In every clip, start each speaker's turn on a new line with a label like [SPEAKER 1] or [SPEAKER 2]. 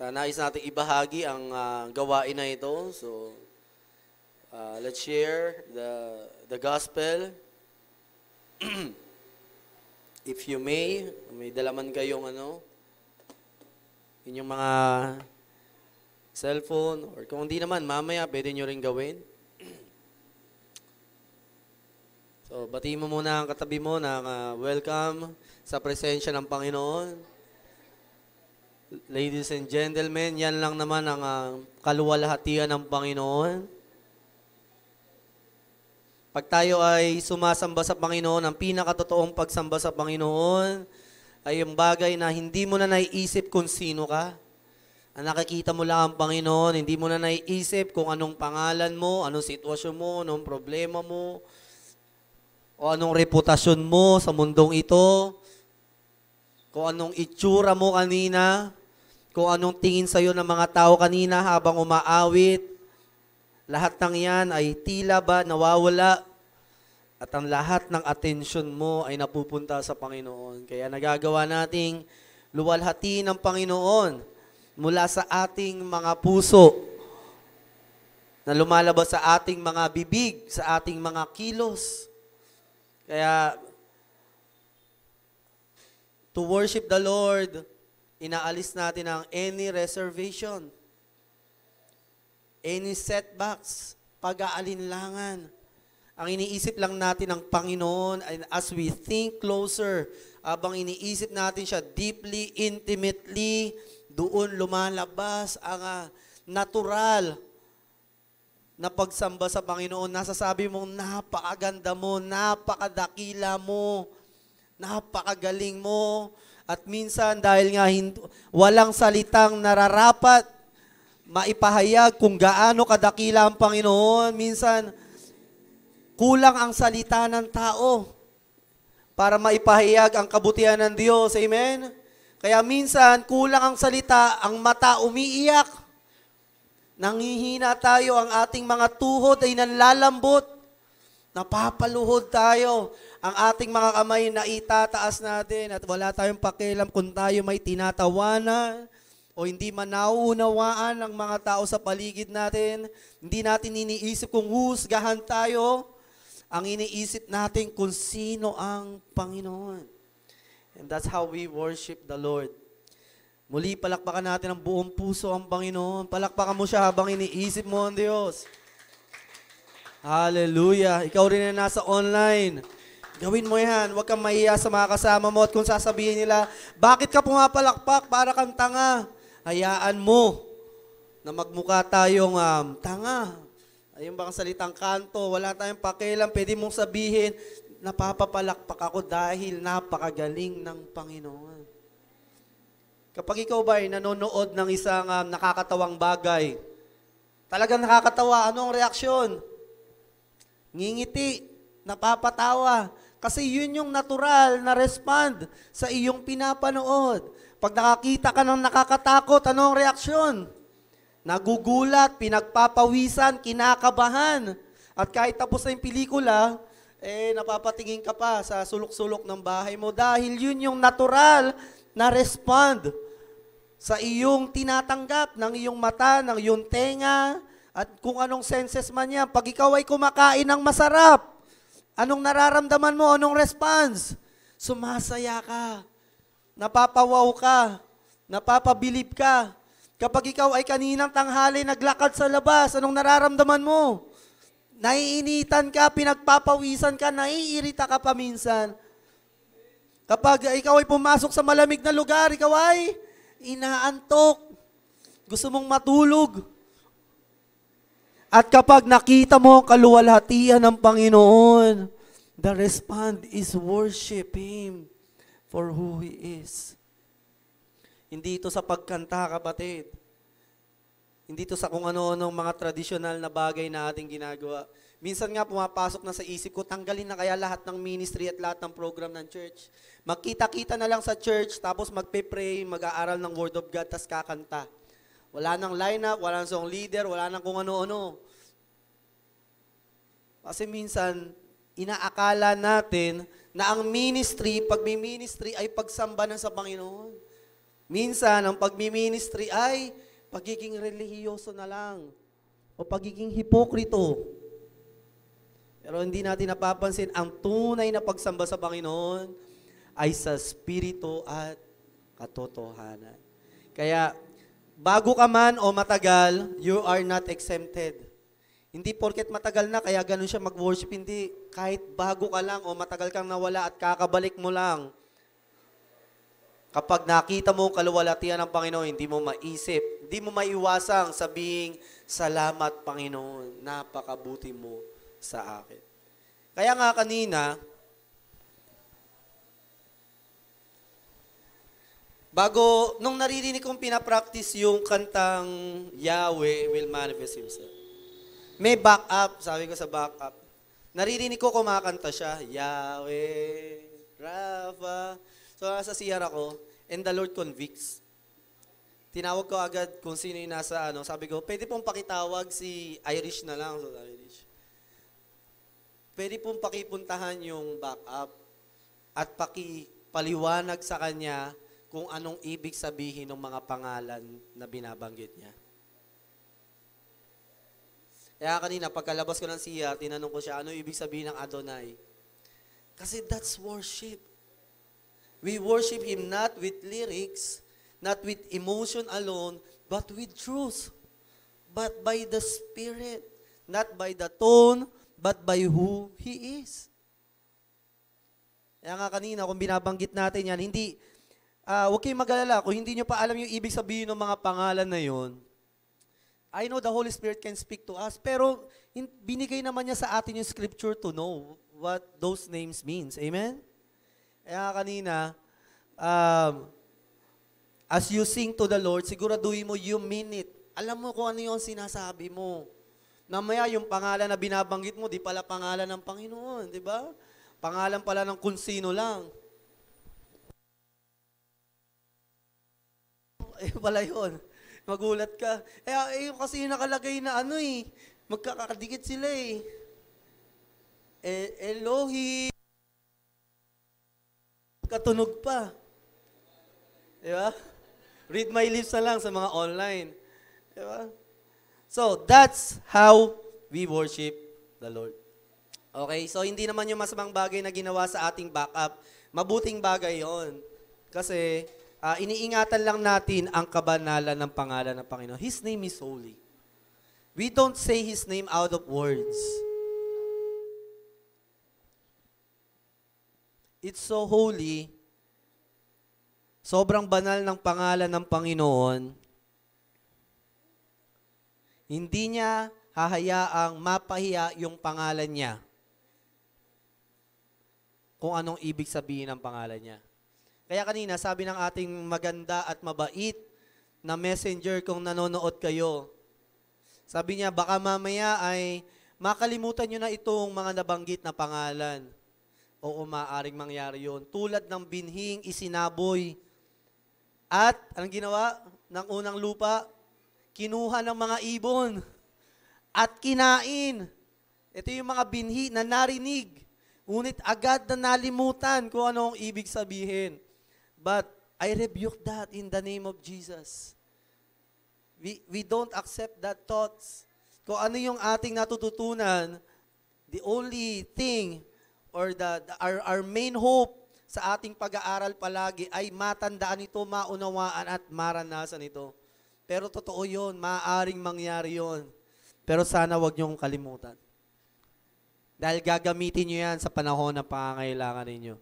[SPEAKER 1] Uh, nais natin ibahagi ang uh, gawain na ito. So, uh, let's share the, the gospel. If you may, may dalaman kayong ano, inyong mga cellphone, or kung hindi naman, mamaya pwede nyo rin gawin. So, batiin mo muna ang katabi mo na uh, welcome sa presensya ng Panginoon. Ladies and gentlemen, yan lang naman ang uh, kaluwalhatian ng Panginoon. Pag tayo ay sumasamba sa Panginoon, ang pinakatotoong pagsamba sa Panginoon ay yung bagay na hindi mo na naiisip kung sino ka. Ang nakikita mo lang ang Panginoon, hindi mo na naiisip kung anong pangalan mo, anong sitwasyon mo, anong problema mo, o anong reputasyon mo sa mundong ito, kung anong itsura mo kanina, kung anong tingin sa iyo ng mga tao kanina habang umaawit. Lahat ng yan ay tila ba nawawala at ang lahat ng atensyon mo ay napupunta sa Panginoon. Kaya nagagawa nating luwalhati ng Panginoon mula sa ating mga puso na lumalabas sa ating mga bibig, sa ating mga kilos. Kaya, to worship the Lord, inaalis natin ang any reservation, any setbacks, pag-aalinlangan. Ang iniisip lang natin ng Panginoon and as we think closer, abang iniisip natin siya deeply, intimately, doon lumalabas ang ah, natural na pagsamba sa Panginoon, nasasabi mong napakaganda mo, napakadakila mo, napakagaling mo, at minsan dahil nga hindi, walang salitang nararapat maipahayag kung gaano kadakila ang Panginoon, minsan kulang ang salita ng tao para maipahayag ang kabutihan ng Diyos. Amen? Kaya minsan kulang ang salita, ang mata umiiyak. Nangihina tayo, ang ating mga tuhod ay nanlalambot. Napapaluhod tayo ang ating mga kamay na itataas natin at wala tayong pakialam kung tayo may tinatawanan o hindi man nauunawaan ng mga tao sa paligid natin. Hindi natin iniisip kung husgahan tayo. Ang iniisip natin kung sino ang Panginoon. And that's how we worship the Lord. Muli, palakpakan natin ang buong puso ang Panginoon. Palakpakan mo siya habang iniisip mo ang Diyos. Hallelujah. Ikaw rin na nasa online. Gawin mo yan. Huwag kang mahiya sa mga kasama mo at kung sasabihin nila, bakit ka pumapalakpak? Para kang tanga. Hayaan mo na magmukha tayong um, tanga. Ayun bang salitang kanto, wala tayong pakialam. Pwede mong sabihin, napapapalakpak ako dahil napakagaling ng Panginoon. Kapag ikaw ba ay nanonood ng isang um, nakakatawang bagay, talagang nakakatawa, ano ang reaksyon? Ngingiti, napapatawa. Kasi yun yung natural na respond sa iyong pinapanood. Pag nakakita ka ng nakakatakot, anong reaksyon? Nagugulat, pinagpapawisan, kinakabahan. At kahit tapos na yung pelikula, eh, napapatingin ka pa sa sulok-sulok ng bahay mo dahil yun yung natural na respond sa iyong tinatanggap ng iyong mata, ng iyong tenga, at kung anong senses man yan. Pag ikaw ay kumakain ng masarap, Anong nararamdaman mo? Anong response? Sumasaya ka. Napapawaw ka. Napapabilib ka. Kapag ikaw ay kaninang tanghali naglakad sa labas, anong nararamdaman mo? Naiinitan ka, pinagpapawisan ka, naiirita ka paminsan. Kapag ikaw ay pumasok sa malamig na lugar, ikaw ay inaantok. Gusto mong matulog. At kapag nakita mo ang kaluwalhatian ng Panginoon, the response is worship Him for who He is. Hindi ito sa pagkanta, kapatid. Hindi ito sa kung ano-anong mga traditional na bagay na ating ginagawa. Minsan nga pumapasok na sa isip ko, tanggalin na kaya lahat ng ministry at lahat ng program ng church. Magkita-kita na lang sa church, tapos magpe-pray, mag-aaral ng Word of God, tapos kakanta. Wala nang lineup, wala nang song leader, wala nang kung ano-ano. Kasi minsan, inaakala natin na ang ministry, pagmi-ministry ay pagsamba na sa Panginoon. Minsan, ang pagmi-ministry ay pagiging relihiyoso na lang o pagiging hipokrito. Pero hindi natin napapansin, ang tunay na pagsamba sa Panginoon ay sa spirito at katotohanan. Kaya Bago ka man o matagal, you are not exempted. Hindi porket matagal na, kaya ganun siya mag-worship. Hindi, kahit bago ka lang o matagal kang nawala at kakabalik mo lang. Kapag nakita mo ang kaluwalatian ng Panginoon, hindi mo maisip, hindi mo maiwasang sabing, Salamat Panginoon, napakabuti mo sa akin. Kaya nga kanina, Bago, nung naririnig kong pinapractice yung kantang Yahweh will manifest himself. May back up, sabi ko sa back up. Naririnig ko kumakanta siya, Yahweh, Rafa. So nasa CR ako, and the Lord convicts. Tinawag ko agad kung sino yung nasa ano. Sabi ko, pwede pong pakitawag si Irish na lang. So, Irish. Pwede pong pakipuntahan yung back up at pakipaliwanag sa kanya kung anong ibig sabihin ng mga pangalan na binabanggit niya. Kaya kanina, pagkalabas ko ng CR, tinanong ko siya, ano ibig sabihin ng Adonai? Kasi that's worship. We worship Him not with lyrics, not with emotion alone, but with truth. But by the Spirit. Not by the tone, but by who He is. Kaya nga kanina, kung binabanggit natin yan, hindi, uh, huwag kayong mag-alala. Kung hindi nyo pa alam yung ibig sabihin ng mga pangalan na yon, I know the Holy Spirit can speak to us, pero in, binigay naman niya sa atin yung scripture to know what those names means. Amen? Kaya kanina, um, as you sing to the Lord, siguraduhin mo you mean it. Alam mo kung ano yung sinasabi mo. Namaya yung pangalan na binabanggit mo, di pala pangalan ng Panginoon, di ba? Pangalan pala ng kung lang. eh, wala yun. Magulat ka. Eh, ah, eh, yung kasi yung nakalagay na ano eh, magkakadikit sila eh. eh Elohi. Eh, Katunog pa. Di ba? Read my lips na lang sa mga online. Di ba? So, that's how we worship the Lord. Okay? So, hindi naman yung masamang bagay na ginawa sa ating backup. Mabuting bagay yon Kasi, uh, iniingatan lang natin ang kabanalan ng pangalan ng Panginoon. His name is holy. We don't say His name out of words. It's so holy. Sobrang banal ng pangalan ng Panginoon. Hindi niya hahayaang mapahiya yung pangalan niya. Kung anong ibig sabihin ng pangalan niya. Kaya kanina, sabi ng ating maganda at mabait na messenger kung nanonood kayo. Sabi niya, baka mamaya ay makalimutan nyo na itong mga nabanggit na pangalan. Oo, maaaring mangyari yon. Tulad ng binhing isinaboy at, anong ginawa ng unang lupa? Kinuha ng mga ibon at kinain. Ito yung mga binhi na narinig. Ngunit agad na nalimutan kung ano ang ibig sabihin. But I rebuke that in the name of Jesus. We, we don't accept that thoughts. Kung ano yung ating natututunan, the only thing or the, the our, our main hope sa ating pag-aaral palagi ay matandaan ito, maunawaan at maranasan ito. Pero totoo yon, maaaring mangyari yon. Pero sana wag niyong kalimutan. Dahil gagamitin niyo yan sa panahon na pangangailangan ninyo.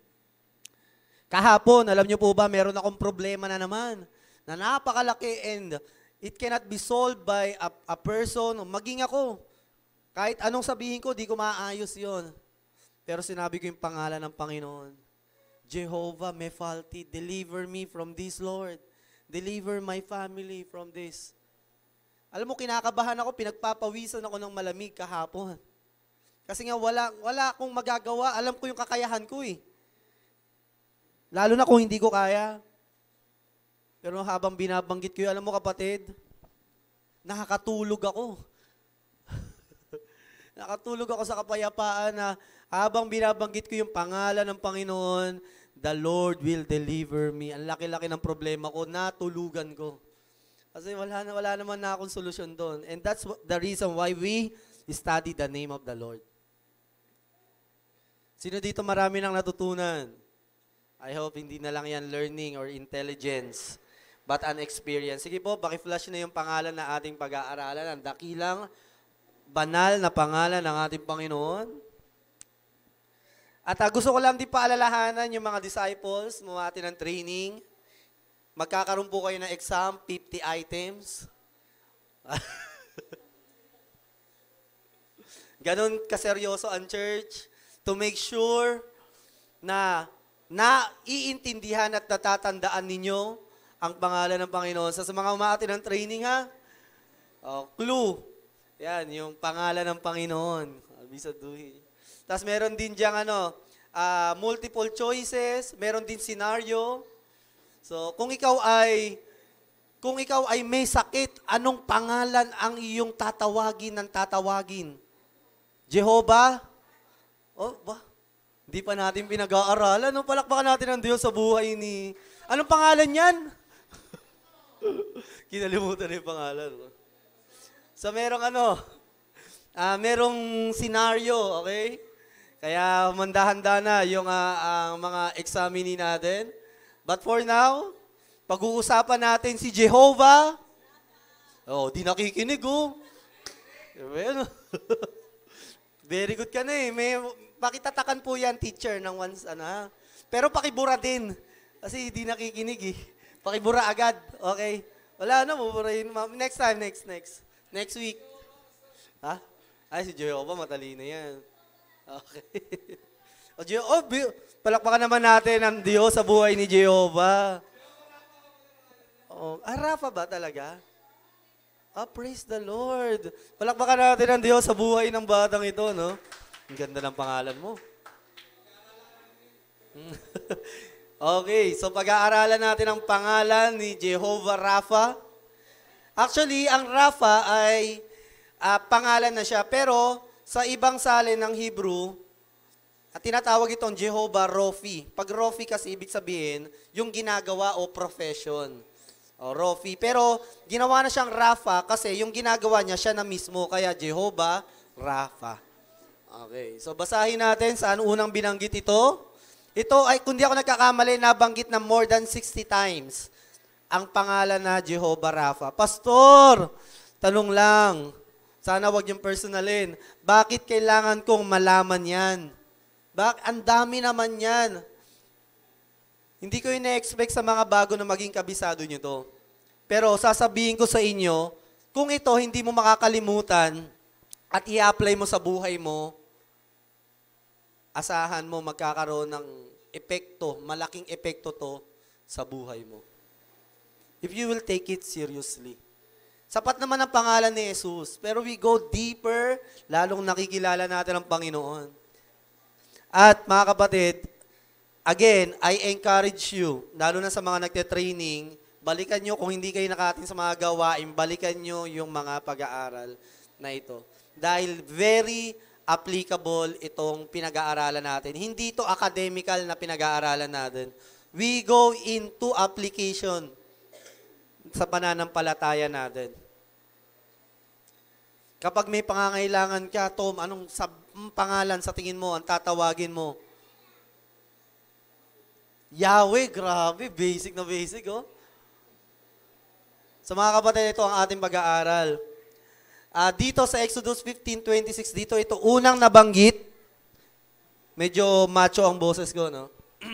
[SPEAKER 1] Kahapon, alam niyo po ba, meron akong problema na naman na napakalaki and it cannot be solved by a, a person, maging ako. Kahit anong sabihin ko, di ko maayos yon. Pero sinabi ko yung pangalan ng Panginoon. Jehovah Mephalti, deliver me from this, Lord. Deliver my family from this. Alam mo, kinakabahan ako, pinagpapawisan ako ng malamig kahapon. Kasi nga wala, wala akong magagawa, alam ko yung kakayahan ko eh. Lalo na kung hindi ko kaya. Pero habang binabanggit ko yun, alam mo kapatid, nakakatulog ako. nakatulog ako sa kapayapaan na habang binabanggit ko yung pangalan ng Panginoon, the Lord will deliver me. Ang laki-laki ng problema ko, natulugan ko. Kasi wala, na, wala naman na akong solusyon doon. And that's the reason why we study the name of the Lord. Sino dito marami nang natutunan? I hope hindi na lang yan learning or intelligence, but an experience. Sige po, paki-flash na yung pangalan na ating pag-aaralan, ang dakilang banal na pangalan ng ating Panginoon. At uh, gusto ko lang din paalalahanan yung mga disciples, mumati ng training. Magkakaroon po kayo ng exam, 50 items. Ganon kaseryoso ang church to make sure na na iintindihan at natatandaan ninyo ang pangalan ng Panginoon. Sa, sa mga umaatin ng training ha, oh, clue. Yan, yung pangalan ng Panginoon. Abisaduhin. Tapos meron din diyang ano, uh, multiple choices, meron din scenario. So, kung ikaw ay kung ikaw ay may sakit, anong pangalan ang iyong tatawagin ng tatawagin? Jehovah? Oh, ba? Hindi pa natin pinag-aaralan. Ano palakpakan natin ang Diyos sa buhay ni... Anong pangalan niyan? Kinalimutan yung pangalan. So merong ano, uh, merong scenario, okay? Kaya mandahanda na yung uh, uh, mga examini natin. But for now, pag-uusapan natin si Jehovah. Oh, di nakikinig oh. Very good ka na eh. May, Pakitatakan po yan, teacher, ng once, ano ha? Pero pakibura din. Kasi hindi nakikinig eh. Pakibura agad, okay? Wala na, ano, buburahin. Next time, next, next. Next week. Ha? Ay, si Jehovah, matalino yan. Okay. o Diyo, oh, palakpakan naman natin ang Diyos sa buhay ni Jehovah. Oh, arafa ah, ba talaga? Ah, oh, praise the Lord. Palakpakan natin ang Diyos sa buhay ng batang ito, no? Ang ganda ng pangalan mo. okay, so pag-aaralan natin ang pangalan ni Jehovah Rapha. Actually, ang Rapha ay uh, pangalan na siya, pero sa ibang salin ng Hebrew, at tinatawag itong Jehovah Rofi. Pag Rofi kasi ibig sabihin, yung ginagawa o profession. O Rofi. Pero ginawa na siyang Rafa kasi yung ginagawa niya siya na mismo. Kaya Jehovah Rafa. Okay. So basahin natin saan unang binanggit ito. Ito ay, kundi ako nagkakamali, nabanggit na more than 60 times ang pangalan na Jehovah Rapha. Pastor, tanong lang, sana wag yung personalin, bakit kailangan kong malaman yan? Bak, ang dami naman yan. Hindi ko ina-expect sa mga bago na maging kabisado nyo to. Pero sasabihin ko sa inyo, kung ito hindi mo makakalimutan, at i-apply mo sa buhay mo, asahan mo magkakaroon ng epekto, malaking epekto to sa buhay mo. If you will take it seriously. Sapat naman ang pangalan ni Jesus, pero we go deeper, lalong nakikilala natin ang Panginoon. At mga kapatid, again, I encourage you, lalo na sa mga nagte-training, balikan nyo, kung hindi kayo nakating sa mga gawain, balikan nyo yung mga pag-aaral na ito dahil very applicable itong pinag-aaralan natin. Hindi ito academical na pinag-aaralan natin. We go into application sa pananampalataya natin. Kapag may pangangailangan ka, Tom, anong sab pangalan sa tingin mo, ang tatawagin mo? Yahweh, grabe, basic na basic, oh. Sa mga kapatid, ito ang ating pag-aaral. Uh, dito sa Exodus 15:26 dito ito unang nabanggit. Medyo macho ang boses ko, no?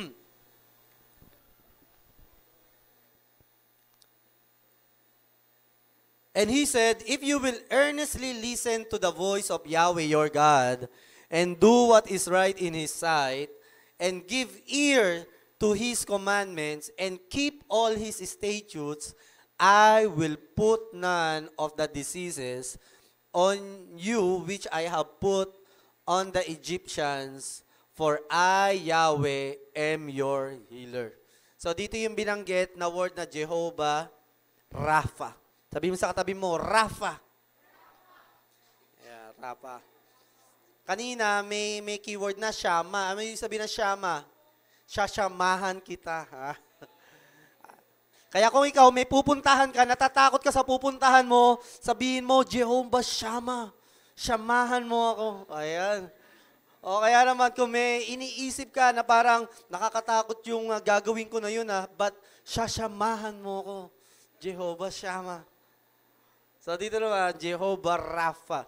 [SPEAKER 1] And he said, If you will earnestly listen to the voice of Yahweh your God, and do what is right in his sight, and give ear to his commandments, and keep all his statutes, I will put none of the diseases on you which I have put on the Egyptians, for I, Yahweh, am your healer. So dito yung binanggit na word na Jehovah Rafa. Sabi mo sa katabi mo, Rafa. Yeah, Rafa. Kanina, may, may keyword na Shama. Ano yung sabi na Shama? Shashamahan kita, ha? Kaya kung ikaw may pupuntahan ka, natatakot ka sa pupuntahan mo, sabihin mo, Jehovah Shama, shamahan mo ako. Ayan. O kaya naman kung may iniisip ka na parang nakakatakot yung uh, gagawin ko na yun, ah, but sasamahan mo ako. Jehovah Shama. So dito naman, Jehovah Rapha.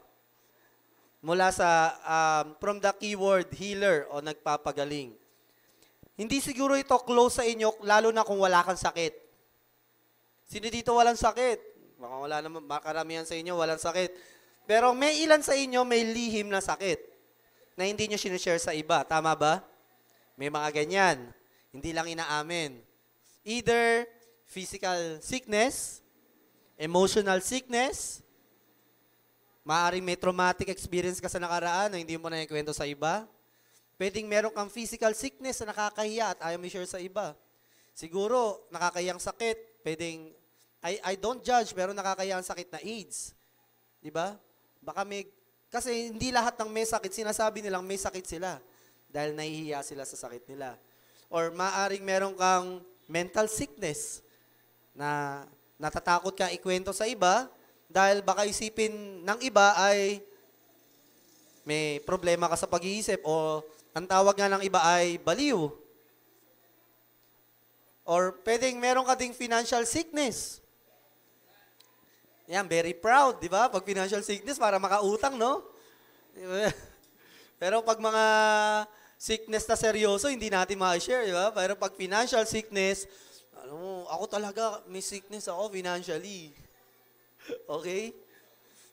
[SPEAKER 1] Mula sa, um, from the keyword healer o nagpapagaling. Hindi siguro ito close sa inyo, lalo na kung wala kang sakit. Sino dito walang sakit? Baka wala naman, makaramihan sa inyo walang sakit. Pero may ilan sa inyo may lihim na sakit na hindi nyo sinishare sa iba. Tama ba? May mga ganyan. Hindi lang inaamin. Either physical sickness, emotional sickness, maaaring may traumatic experience ka sa nakaraan na hindi mo na ikwento sa iba. Pwedeng meron kang physical sickness na nakakahiya at ayaw mo share sa iba. Siguro, nakakayang sakit, pwedeng I, I don't judge, pero nakakaya sakit na AIDS. Di ba? Baka may, kasi hindi lahat ng may sakit, sinasabi nilang may sakit sila dahil nahihiya sila sa sakit nila. Or maaring meron kang mental sickness na natatakot ka ikwento sa iba dahil baka isipin ng iba ay may problema ka sa pag-iisip o ang tawag nga ng iba ay baliw. Or pwedeng meron ka ding financial sickness yan, very proud, di ba? Pag financial sickness, para makautang, no? Diba? Pero pag mga sickness na seryoso, hindi natin ma-share, di ba? Pero pag financial sickness, alam mo, ako talaga, may sickness ako financially. okay?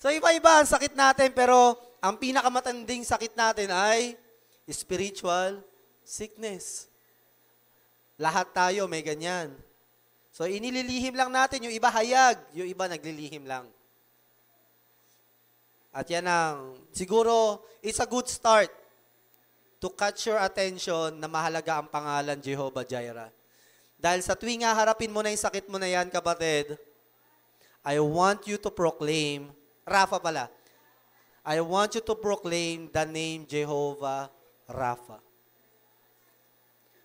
[SPEAKER 1] So iba-iba ang sakit natin, pero ang pinakamatanding sakit natin ay spiritual sickness. Lahat tayo may ganyan. So, inililihim lang natin. Yung iba hayag, yung iba naglilihim lang. At yan ang, siguro, it's a good start to catch your attention na mahalaga ang pangalan Jehovah Jireh. Dahil sa tuwing haharapin mo na yung sakit mo na yan, kapatid, I want you to proclaim, Rafa pala, I want you to proclaim the name Jehovah Rafa.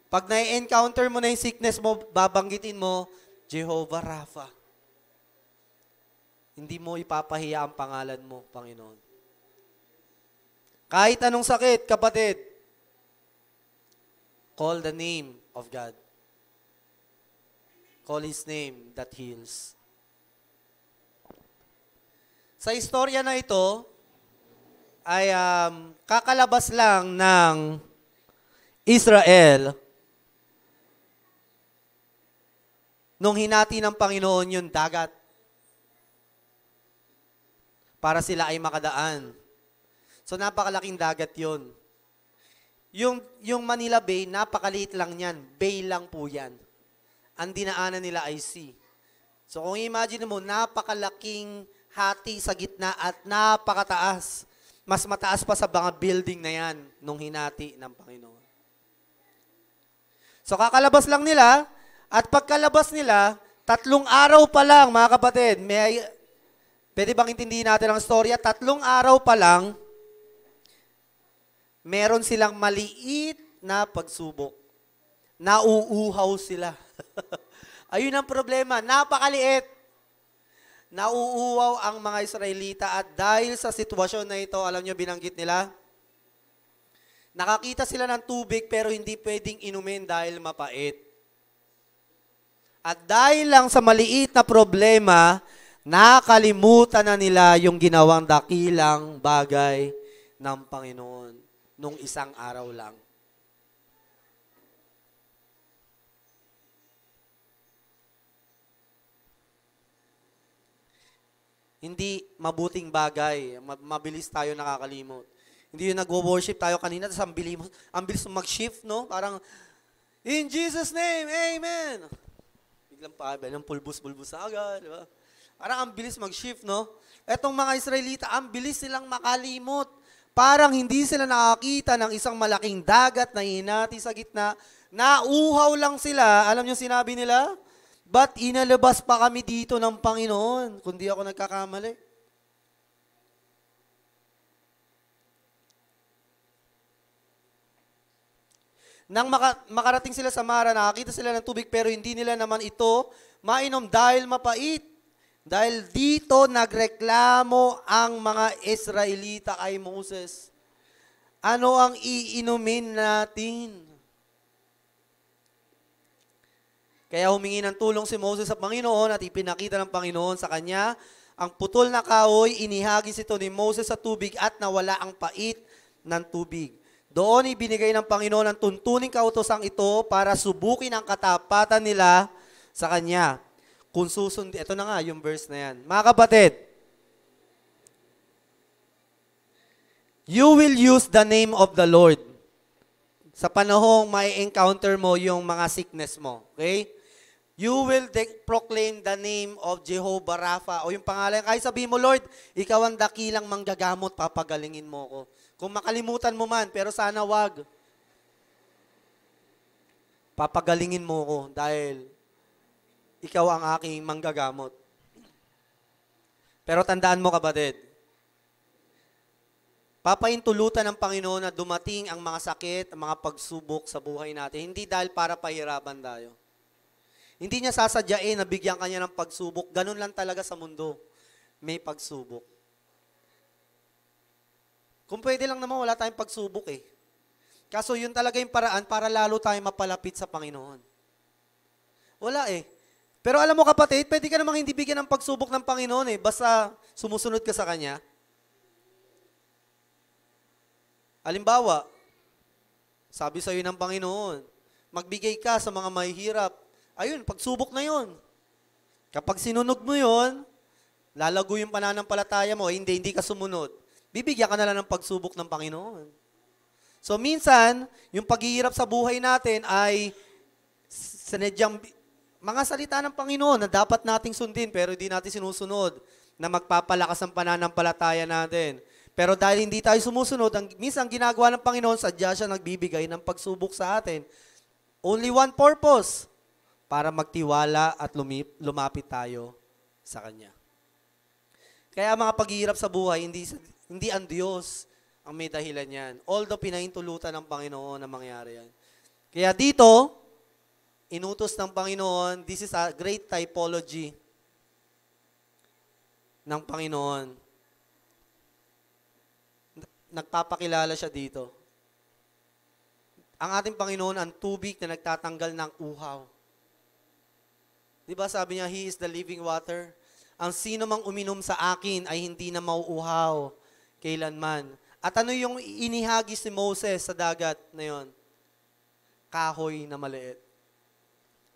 [SPEAKER 1] Pag na-encounter mo na yung sickness mo, babanggitin mo, Jehovah Rapha. Hindi mo ipapahiya ang pangalan mo, Panginoon. Kahit anong sakit, kapatid, call the name of God. Call His name that heals. Sa istorya na ito, ay um, kakalabas lang ng Israel Nung hinati ng Panginoon yung dagat para sila ay makadaan. So napakalaking dagat yun. Yung, yung Manila Bay, napakaliit lang yan. Bay lang po yan. Ang dinaanan nila ay sea. So kung imagine mo, napakalaking hati sa gitna at napakataas. Mas mataas pa sa mga building na yan nung hinati ng Panginoon. So kakalabas lang nila, at pagkalabas nila, tatlong araw pa lang, mga kapatid, may, pwede bang intindihin natin ang storya? Tatlong araw pa lang, meron silang maliit na pagsubok. Nauuhaw sila. Ayun ang problema, napakaliit. Nauuhaw ang mga Israelita at dahil sa sitwasyon na ito, alam nyo, binanggit nila, nakakita sila ng tubig pero hindi pwedeng inumin dahil mapait. At dahil lang sa maliit na problema, nakalimutan na nila yung ginawang dakilang bagay ng Panginoon nung isang araw lang. Hindi mabuting bagay. Mabilis tayo nakakalimot. Hindi yung nagwo-worship tayo kanina, tapos ang bilis, ang bilis mag-shift, no? Parang, in Jesus' name, Amen! biglang pabe, ng pulbus-pulbus agad, di ba? Parang ang bilis mag-shift, no? Etong mga Israelita, ang bilis silang makalimot. Parang hindi sila nakakita ng isang malaking dagat na hinati sa gitna. Nauhaw lang sila. Alam niyo sinabi nila? Ba't inalabas pa kami dito ng Panginoon? Kundi ako nagkakamali. Nang maka, makarating sila sa Mara, nakakita sila ng tubig pero hindi nila naman ito mainom dahil mapait. Dahil dito nagreklamo ang mga Israelita kay Moses. Ano ang iinumin natin? Kaya humingi ng tulong si Moses sa Panginoon at ipinakita ng Panginoon sa kanya ang putol na kahoy, inihagis ito ni Moses sa tubig at nawala ang pait ng tubig. Doon ibinigay ng Panginoon ang tuntuning kautosang ito para subukin ang katapatan nila sa Kanya. Kung susundin, ito na nga yung verse na yan. Mga kapatid, you will use the name of the Lord sa panahong may encounter mo yung mga sickness mo. Okay? You will de- proclaim the name of Jehovah Rapha o yung pangalan. Kahit sabihin mo, Lord, ikaw ang dakilang manggagamot, papagalingin mo ko kung makalimutan mo man, pero sana wag. Papagalingin mo ko dahil ikaw ang aking manggagamot. Pero tandaan mo kabatid, papaintulutan ng Panginoon na dumating ang mga sakit, ang mga pagsubok sa buhay natin. Hindi dahil para pahirapan tayo. Hindi niya sasadyain na bigyan kanya ng pagsubok. Ganun lang talaga sa mundo. May pagsubok. Kung pwede lang naman, wala tayong pagsubok eh. Kaso yun talaga yung paraan para lalo tayong mapalapit sa Panginoon. Wala eh. Pero alam mo kapatid, pwede ka namang hindi bigyan ng pagsubok ng Panginoon eh, basta sumusunod ka sa Kanya. Alimbawa, sabi sa'yo ng Panginoon, magbigay ka sa mga mahihirap. Ayun, pagsubok na yun. Kapag sinunod mo yun, lalago yung pananampalataya mo, eh, hindi, hindi ka sumunod bibigyan ka na lang ng pagsubok ng Panginoon. So minsan, yung paghihirap sa buhay natin ay sinadyang mga salita ng Panginoon na dapat nating sundin pero hindi natin sinusunod na magpapalakas ang pananampalataya natin. Pero dahil hindi tayo sumusunod, ang, minsan ginagawa ng Panginoon, sadya siya nagbibigay ng pagsubok sa atin. Only one purpose, para magtiwala at lumip, lumapit tayo sa Kanya. Kaya mga paghihirap sa buhay, hindi, hindi ang Diyos ang may dahilan yan. Although pinahintulutan ng Panginoon na mangyari yan. Kaya dito, inutos ng Panginoon, this is a great typology ng Panginoon. Nagpapakilala siya dito. Ang ating Panginoon, ang tubig na nagtatanggal ng uhaw. Di ba sabi niya, He is the living water. Ang sino mang uminom sa akin ay hindi na mauuhaw kailanman. At ano yung inihagis ni Moses sa dagat na yon? Kahoy na maliit.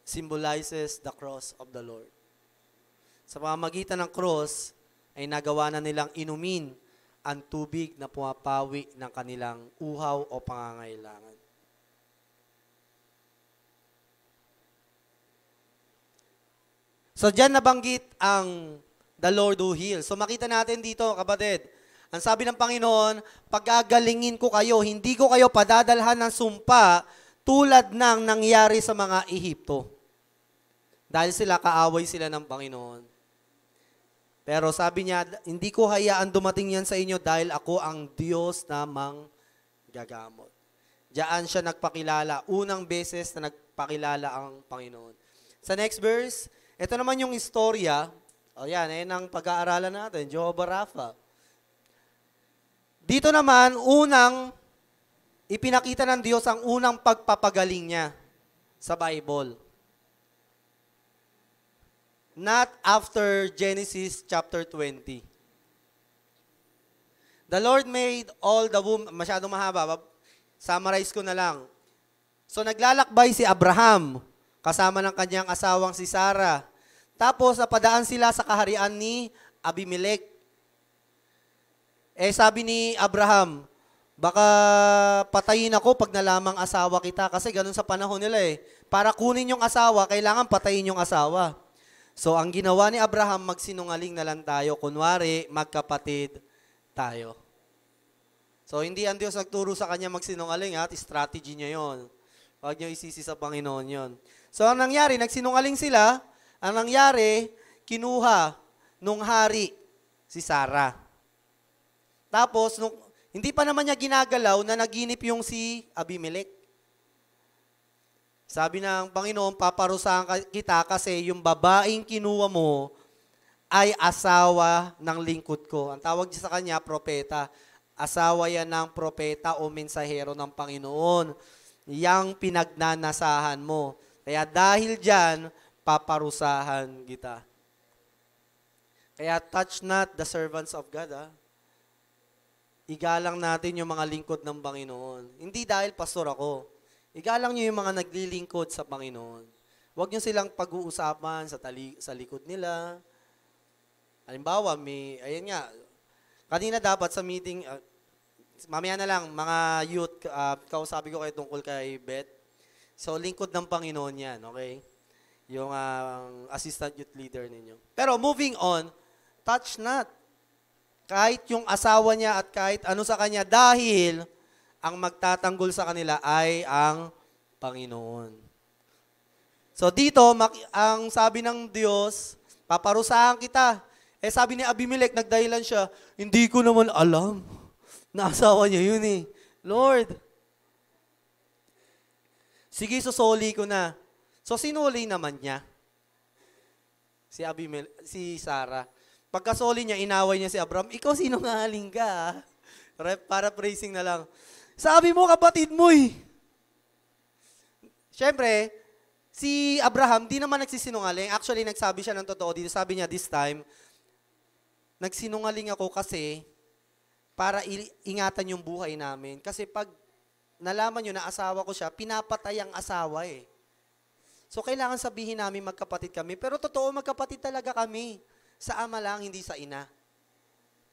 [SPEAKER 1] Symbolizes the cross of the Lord. Sa pamagitan ng cross, ay nagawa na nilang inumin ang tubig na pumapawi ng kanilang uhaw o pangangailangan. So, dyan nabanggit ang the Lord who heals. So, makita natin dito, kapatid, ang sabi ng Panginoon, pagagalingin ko kayo, hindi ko kayo padadalhan ng sumpa tulad ng nangyari sa mga Ehipto. Dahil sila, kaaway sila ng Panginoon. Pero sabi niya, hindi ko hayaan dumating yan sa inyo dahil ako ang Diyos na manggagamot. Diyan siya nagpakilala. Unang beses na nagpakilala ang Panginoon. Sa next verse, ito naman yung istorya. O yan, ayan ang pag-aaralan natin, Jehovah Rapha. Dito naman, unang ipinakita ng Diyos ang unang pagpapagaling niya sa Bible. Not after Genesis chapter 20. The Lord made all the women, masyadong mahaba, summarize ko na lang. So naglalakbay si Abraham kasama ng kanyang asawang si Sarah. Tapos napadaan sila sa kaharian ni Abimelech. Eh sabi ni Abraham, baka patayin ako pag nalamang asawa kita. Kasi ganun sa panahon nila eh. Para kunin yung asawa, kailangan patayin yung asawa. So ang ginawa ni Abraham, magsinungaling na lang tayo. Kunwari, magkapatid tayo. So hindi ang Diyos nagturo sa kanya magsinungaling at strategy niya yon. Huwag niyo isisi sa Panginoon yon. So ang nangyari, nagsinungaling sila. Ang nangyari, kinuha nung hari si Sarah. Tapos, nung, hindi pa naman niya ginagalaw na naginip yung si Abimelech. Sabi ng Panginoon, paparusahan kita kasi yung babaeng kinuha mo ay asawa ng lingkod ko. Ang tawag niya sa kanya, propeta. Asawa yan ng propeta o mensahero ng Panginoon. Yang pinagnanasahan mo. Kaya dahil dyan, paparusahan kita. Kaya touch not the servants of God. Ah. Igalang natin yung mga lingkod ng Panginoon. Hindi dahil pastor ako. Igalang nyo yung mga naglilingkod sa Panginoon. Huwag nyo silang pag-uusapan sa, tali- sa likod nila. Halimbawa, may, ayan nga, kanina dapat sa meeting, uh, mamaya na lang, mga youth, uh, kausapin ko kayo tungkol kay Beth. So, lingkod ng Panginoon yan, okay? Yung uh, assistant youth leader ninyo. Pero moving on, touch not kahit yung asawa niya at kahit ano sa kanya dahil ang magtatanggol sa kanila ay ang Panginoon. So dito, ang sabi ng Diyos, paparusahan kita. Eh sabi ni Abimelech, nagdahilan siya, hindi ko naman alam na asawa niya yun eh. Lord, sige, susoli ko na. So sinuli naman niya? Si Abimelech, si Sarah. Pagkasoli niya, inaway niya si Abraham, ikaw sinungaling ka. Ah? Rep, para praising na lang. Sabi mo, kapatid mo eh. Siyempre, si Abraham, di naman nagsisinungaling. Actually, nagsabi siya ng totoo dito. Sabi niya, this time, nagsinungaling ako kasi para ingatan yung buhay namin. Kasi pag nalaman nyo na asawa ko siya, pinapatay ang asawa eh. So, kailangan sabihin namin magkapatid kami. Pero totoo, magkapatid talaga kami. Sa ama lang, hindi sa ina.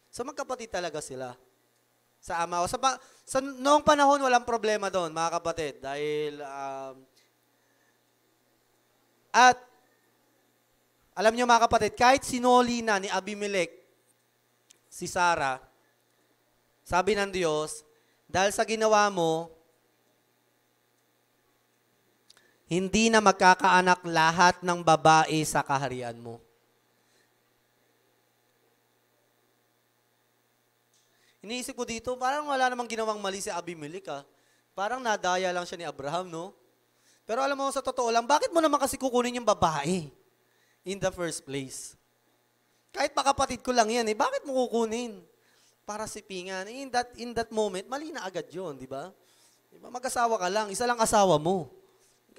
[SPEAKER 1] So magkapatid talaga sila. Sa ama. O sa, pa, sa noong panahon, walang problema doon, mga kapatid. Dahil, um, at, alam niyo mga kapatid, kahit sinoli na ni Abimelech si Sarah, sabi ng Diyos, dahil sa ginawa mo, hindi na magkakaanak lahat ng babae sa kaharian mo. Iniisip ko dito, parang wala namang ginawang mali si Abimelech ah. Parang nadaya lang siya ni Abraham, no? Pero alam mo, sa totoo lang, bakit mo naman kasi kukunin yung babae in the first place? Kahit pakapatid ko lang yan eh, bakit mo kukunin? Para si sipingan. In that, in that moment, mali na agad yon di ba? Diba? Mag-asawa ka lang, isa lang asawa mo.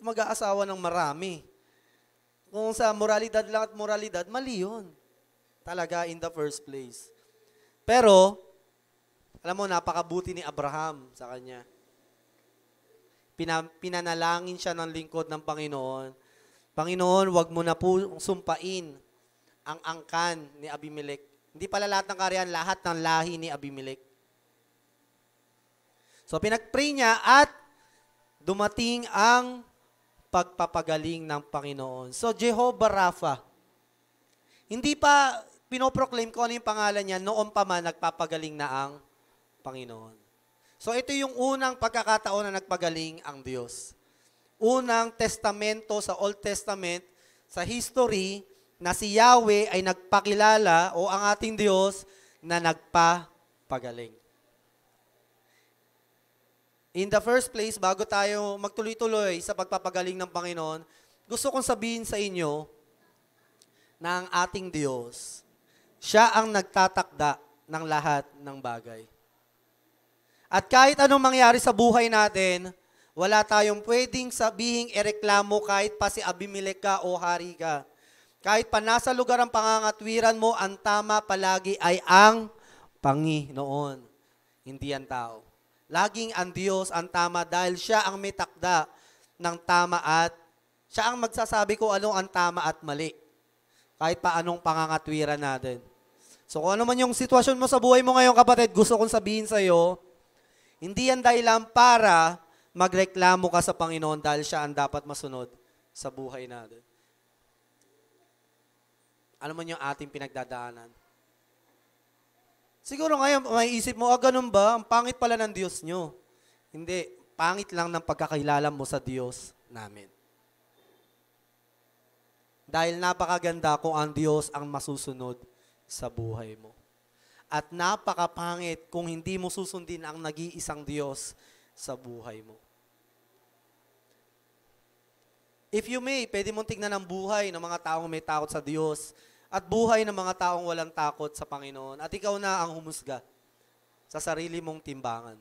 [SPEAKER 1] Mag-aasawa ng marami. Kung sa moralidad lang at moralidad, mali yun. Talaga, in the first place. Pero, alam mo, napakabuti ni Abraham sa kanya. Pina, pinanalangin siya ng lingkod ng Panginoon. Panginoon, wag mo na po sumpain ang angkan ni Abimelech. Hindi pala lahat ng kariyan, lahat ng lahi ni Abimelech. So pinagpray niya at dumating ang pagpapagaling ng Panginoon. So Jehovah Rapha. Hindi pa pinoproclaim ko ano yung pangalan niya, noon pa man nagpapagaling na ang Panginoon. So ito yung unang pagkakataon na nagpagaling ang Diyos. Unang testamento sa Old Testament, sa history, na si Yahweh ay nagpakilala o ang ating Diyos na nagpapagaling. In the first place, bago tayo magtuloy-tuloy sa pagpapagaling ng Panginoon, gusto kong sabihin sa inyo na ang ating Diyos, siya ang nagtatakda ng lahat ng bagay. At kahit anong mangyari sa buhay natin, wala tayong pwedeng sabihing ereklamo kahit pa si Abimelech ka o hari ka. Kahit pa nasa lugar ang pangangatwiran mo, ang tama palagi ay ang Panginoon, hindi ang tao. Laging ang Diyos ang tama dahil siya ang may takda ng tama at siya ang magsasabi ko ano ang tama at mali. Kahit pa anong pangangatwiran natin. So kung ano man yung sitwasyon mo sa buhay mo ngayon, kapatid, gusto kong sabihin sa iyo, hindi yan lang para magreklamo ka sa Panginoon dahil siya ang dapat masunod sa buhay natin. Alam mo yung ating pinagdadaanan. Siguro ngayon, may isip mo, ah, ganun ba? Ang pangit pala ng Diyos nyo. Hindi, pangit lang ng pagkakilala mo sa Diyos namin. Dahil napakaganda kung ang Diyos ang masusunod sa buhay mo at napakapangit kung hindi mo susundin ang nag-iisang Diyos sa buhay mo. If you may, pwede mong tignan ang buhay ng mga taong may takot sa Diyos at buhay ng mga taong walang takot sa Panginoon at ikaw na ang humusga sa sarili mong timbangan.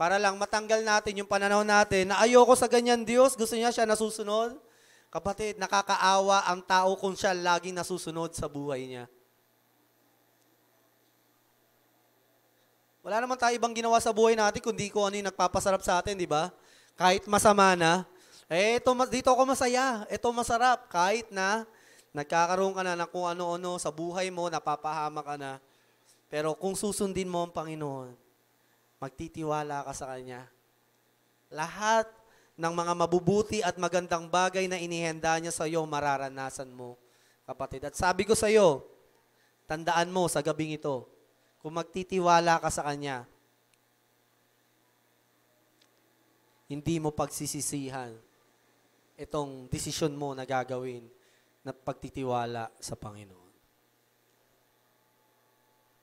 [SPEAKER 1] Para lang matanggal natin yung pananaw natin na ayoko sa ganyan Diyos, gusto niya siya nasusunod. Kapatid, nakakaawa ang tao kung siya laging nasusunod sa buhay niya. Wala naman tayo ibang ginawa sa buhay natin kundi ko ano yung nagpapasarap sa atin, di ba? Kahit masama na, eh, ito, dito ako masaya, ito masarap, kahit na nagkakaroon ka na ng kung ano-ano sa buhay mo, napapahama ka na. Pero kung susundin mo ang Panginoon, magtitiwala ka sa Kanya. Lahat ng mga mabubuti at magandang bagay na inihenda niya sa iyo, mararanasan mo, kapatid. At sabi ko sa iyo, tandaan mo sa gabing ito, kung magtitiwala ka sa Kanya, hindi mo pagsisisihan itong desisyon mo na gagawin na pagtitiwala sa Panginoon.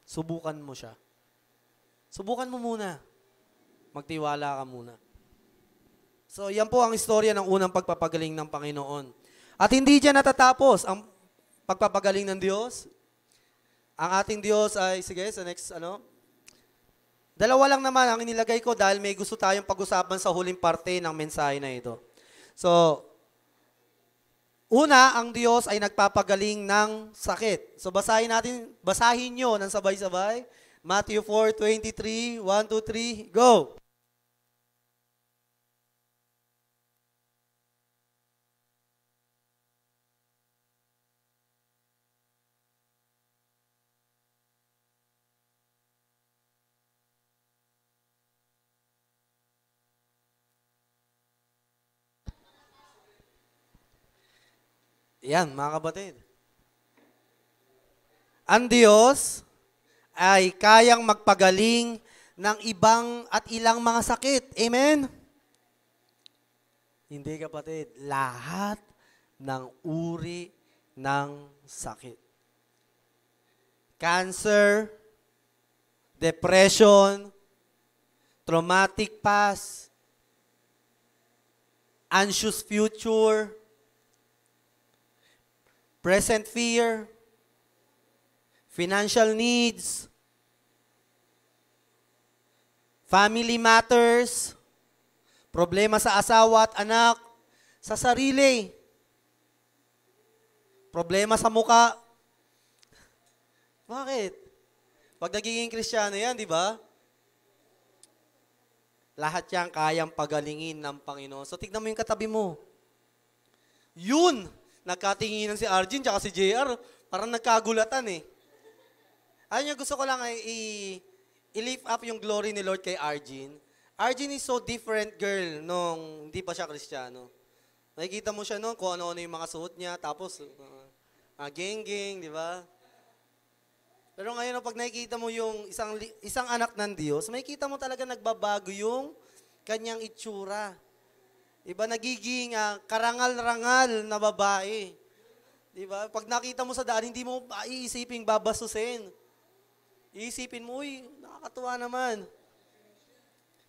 [SPEAKER 1] Subukan mo siya. Subukan mo muna. Magtiwala ka muna. So, yan po ang istorya ng unang pagpapagaling ng Panginoon. At hindi dyan natatapos ang pagpapagaling ng Diyos. Ang ating Diyos ay, sige, sa next, ano? Dalawa lang naman ang inilagay ko dahil may gusto tayong pag-usapan sa huling parte ng mensahe na ito. So, una, ang Diyos ay nagpapagaling ng sakit. So, basahin natin, basahin nyo ng sabay-sabay. Matthew 4, 23, 1, 2, 3, go! Yan, mga kapatid. Ang Diyos ay kayang magpagaling ng ibang at ilang mga sakit. Amen? Hindi kapatid, lahat ng uri ng sakit. Cancer, depression, traumatic past, anxious future, present fear, financial needs, family matters, problema sa asawa at anak, sa sarili, problema sa muka. Bakit? Pag nagiging kristyano yan, di ba? Lahat yan kayang pagalingin ng Panginoon. So tignan mo yung katabi mo. Yun! nagkatinginan si Arjun tsaka si JR. Parang nagkagulatan eh. Ayun yung gusto ko lang ay i-lift i up yung glory ni Lord kay Arjun. Arjun is so different girl nung hindi pa siya kristyano. Nakikita mo siya noon kung ano-ano yung mga suot niya. Tapos, uh, uh, di ba? Pero ngayon, pag nakikita mo yung isang, isang anak ng Diyos, makikita mo talaga nagbabago yung kanyang itsura. Iba nagiging uh, karangal-rangal na babae. Di ba? Pag nakita mo sa daan, hindi mo ah, iisipin babasusin. Iisipin mo, uy, nakakatuwa naman.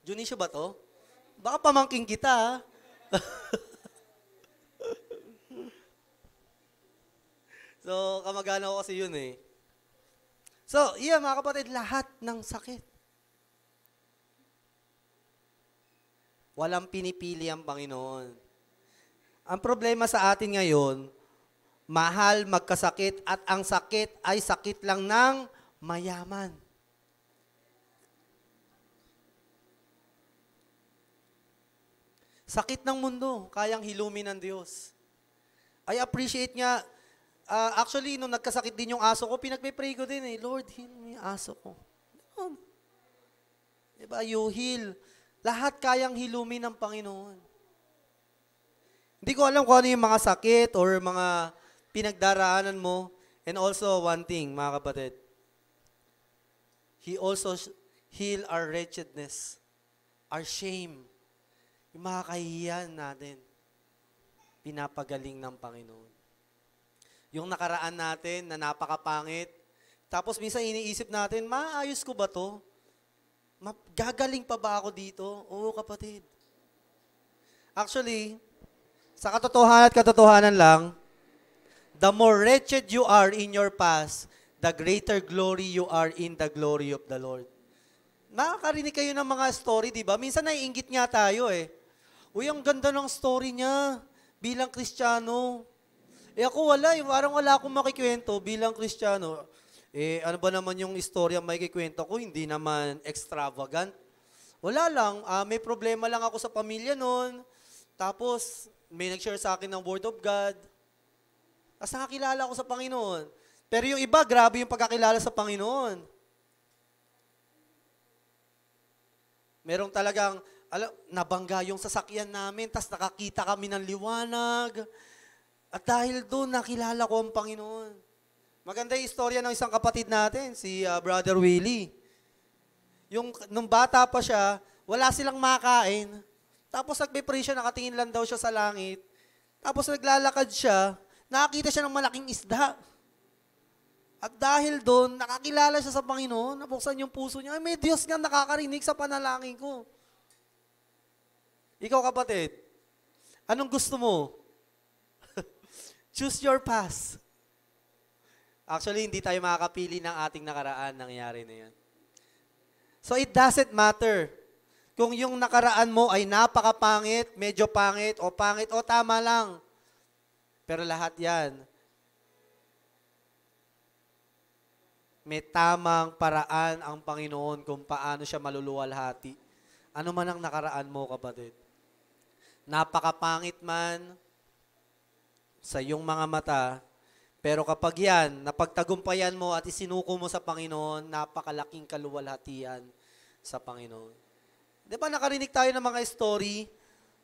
[SPEAKER 1] Junisha ba to? Baka pamangking kita, ha? Ah. so, kamagana ko kasi yun eh. So, iya yeah, mga kapatid, lahat ng sakit Walang pinipili ang Panginoon. Ang problema sa atin ngayon, mahal magkasakit at ang sakit ay sakit lang ng mayaman. Sakit ng mundo, kayang hilumin ng Diyos. I appreciate nga, uh, actually, nung nagkasakit din yung aso ko, pinagpipray ko din eh, Lord, heal me aso ko. Diba, you heal lahat kayang hilumin ng Panginoon. Hindi ko alam kung ano yung mga sakit or mga pinagdaraanan mo. And also, one thing, mga kapatid, He also heal our wretchedness, our shame, yung mga kahihiyan natin. Pinapagaling ng Panginoon. Yung nakaraan natin na napakapangit, tapos minsan iniisip natin, maayos ko ba to? gagaling pa ba ako dito? Oo, kapatid. Actually, sa katotohanan at katotohanan lang, the more wretched you are in your past, the greater glory you are in the glory of the Lord. Nakakarinig kayo ng mga story, di ba? Minsan naiingit nga tayo eh. Uy, ang ganda ng story niya bilang kristyano. Eh ako wala, eh. parang wala akong makikwento bilang kristyano. Eh, ano ba naman yung istorya may kikwento ko? Hindi naman extravagant. Wala lang. Uh, may problema lang ako sa pamilya noon. Tapos, may nag-share sa akin ng Word of God. Tapos nakakilala ako sa Panginoon. Pero yung iba, grabe yung pagkakilala sa Panginoon. Merong talagang, alam, nabangga yung sasakyan namin, tapos nakakita kami ng liwanag. At dahil doon, nakilala ko ang Panginoon. Maganda yung istorya ng isang kapatid natin, si uh, Brother Willie. Yung nung bata pa siya, wala silang makain. Tapos nagbe siya, nakatingin lang daw siya sa langit. Tapos naglalakad siya, nakakita siya ng malaking isda. At dahil doon, nakakilala siya sa Panginoon, nabuksan yung puso niya, ay may Diyos nga nakakarinig sa panalangin ko. Ikaw kapatid, anong gusto mo? Choose your path. Actually, hindi tayo makakapili ng ating nakaraan nangyari na yan. So it doesn't matter kung yung nakaraan mo ay napakapangit, medyo pangit, o pangit, o tama lang. Pero lahat yan, may tamang paraan ang Panginoon kung paano siya maluluwalhati. Ano man ang nakaraan mo, kapatid. Napakapangit man sa iyong mga mata, pero kapag yan, napagtagumpayan mo at isinuko mo sa Panginoon, napakalaking kaluwalhatian sa Panginoon. Di ba nakarinig tayo ng mga story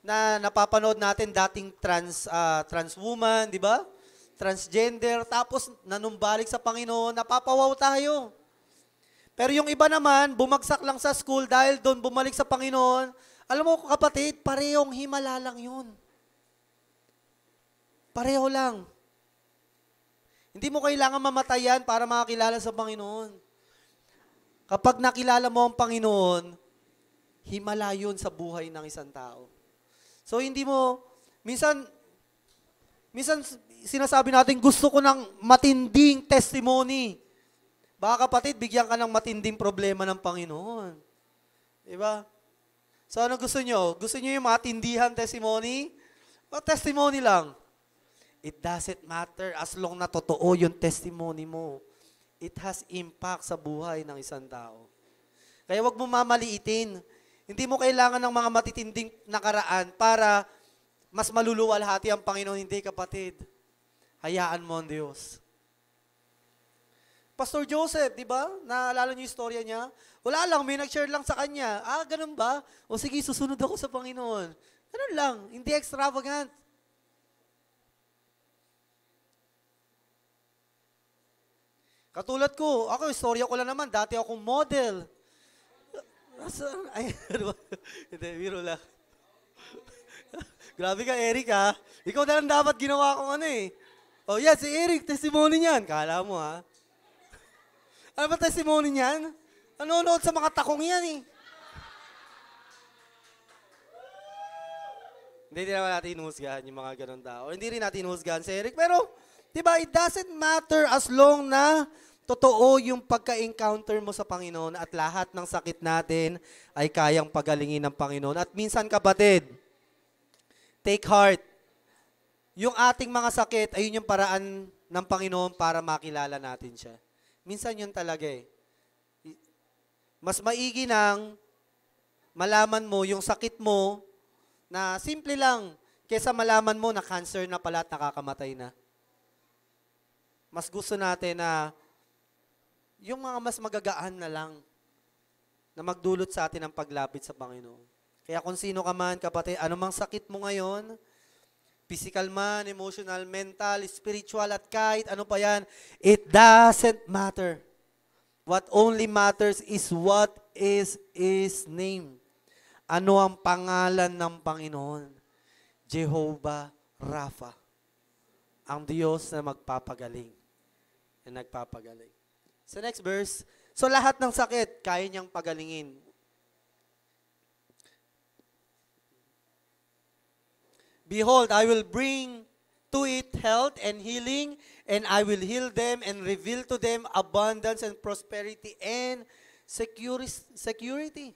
[SPEAKER 1] na napapanood natin dating trans, uh, ah, trans woman, di ba? Transgender, tapos nanumbalik sa Panginoon, napapawaw tayo. Pero yung iba naman, bumagsak lang sa school dahil doon bumalik sa Panginoon. Alam mo kapatid, parehong himala lang yun. Pareho lang. Hindi mo kailangan mamatayan para makakilala sa Panginoon. Kapag nakilala mo ang Panginoon, himala yun sa buhay ng isang tao. So hindi mo, minsan, minsan sinasabi natin, gusto ko ng matinding testimony. Baka kapatid, bigyan ka ng matinding problema ng Panginoon. Diba? So ano gusto nyo? Gusto nyo yung matindihan testimony? O testimony lang. It doesn't matter as long na totoo yung testimony mo. It has impact sa buhay ng isang tao. Kaya wag mo mamaliitin. Hindi mo kailangan ng mga matitinding nakaraan para mas maluluwalhati ang Panginoon. Hindi, kapatid. Hayaan mo ang Diyos. Pastor Joseph, di ba? Naalala niyo yung istorya niya? Wala lang, may nag-share lang sa kanya. Ah, ganun ba? O sige, susunod ako sa Panginoon. Ganun lang, hindi extravagant. Katulad ko, ako, istorya ko lang naman, dati akong model. Nasaan? Ay, hindi, biro lang. Grabe ka, Eric, ha? Ikaw na lang dapat ginawa kong ano, eh. Oh, yeah, si Eric, testimony niyan. Kala mo, ha? Ano ba testimony niyan? Nanonood sa mga takong yan, eh. hindi, hindi naman natin hinuhusgahan yung mga ganun tao. Hindi rin natin hinuhusgahan si Eric, pero Diba? It doesn't matter as long na totoo yung pagka-encounter mo sa Panginoon at lahat ng sakit natin ay kayang pagalingin ng Panginoon. At minsan, kapatid, take heart. Yung ating mga sakit, ayun yung paraan ng Panginoon para makilala natin siya. Minsan yun talaga eh. Mas maigi nang malaman mo yung sakit mo na simple lang kesa malaman mo na cancer na pala at nakakamatay na. Mas gusto natin na yung mga mas magagaan na lang na magdulot sa atin ng paglapit sa Panginoon. Kaya kung sino ka man, kapatid, anumang sakit mo ngayon, physical man, emotional, mental, spiritual, at kahit ano pa yan, it doesn't matter. What only matters is what is His name. Ano ang pangalan ng Panginoon? Jehovah Rapha. Ang Diyos na magpapagaling na nagpapagaling. Sa so next verse, so lahat ng sakit, kaya niyang pagalingin. Behold, I will bring to it health and healing, and I will heal them and reveal to them abundance and prosperity and security.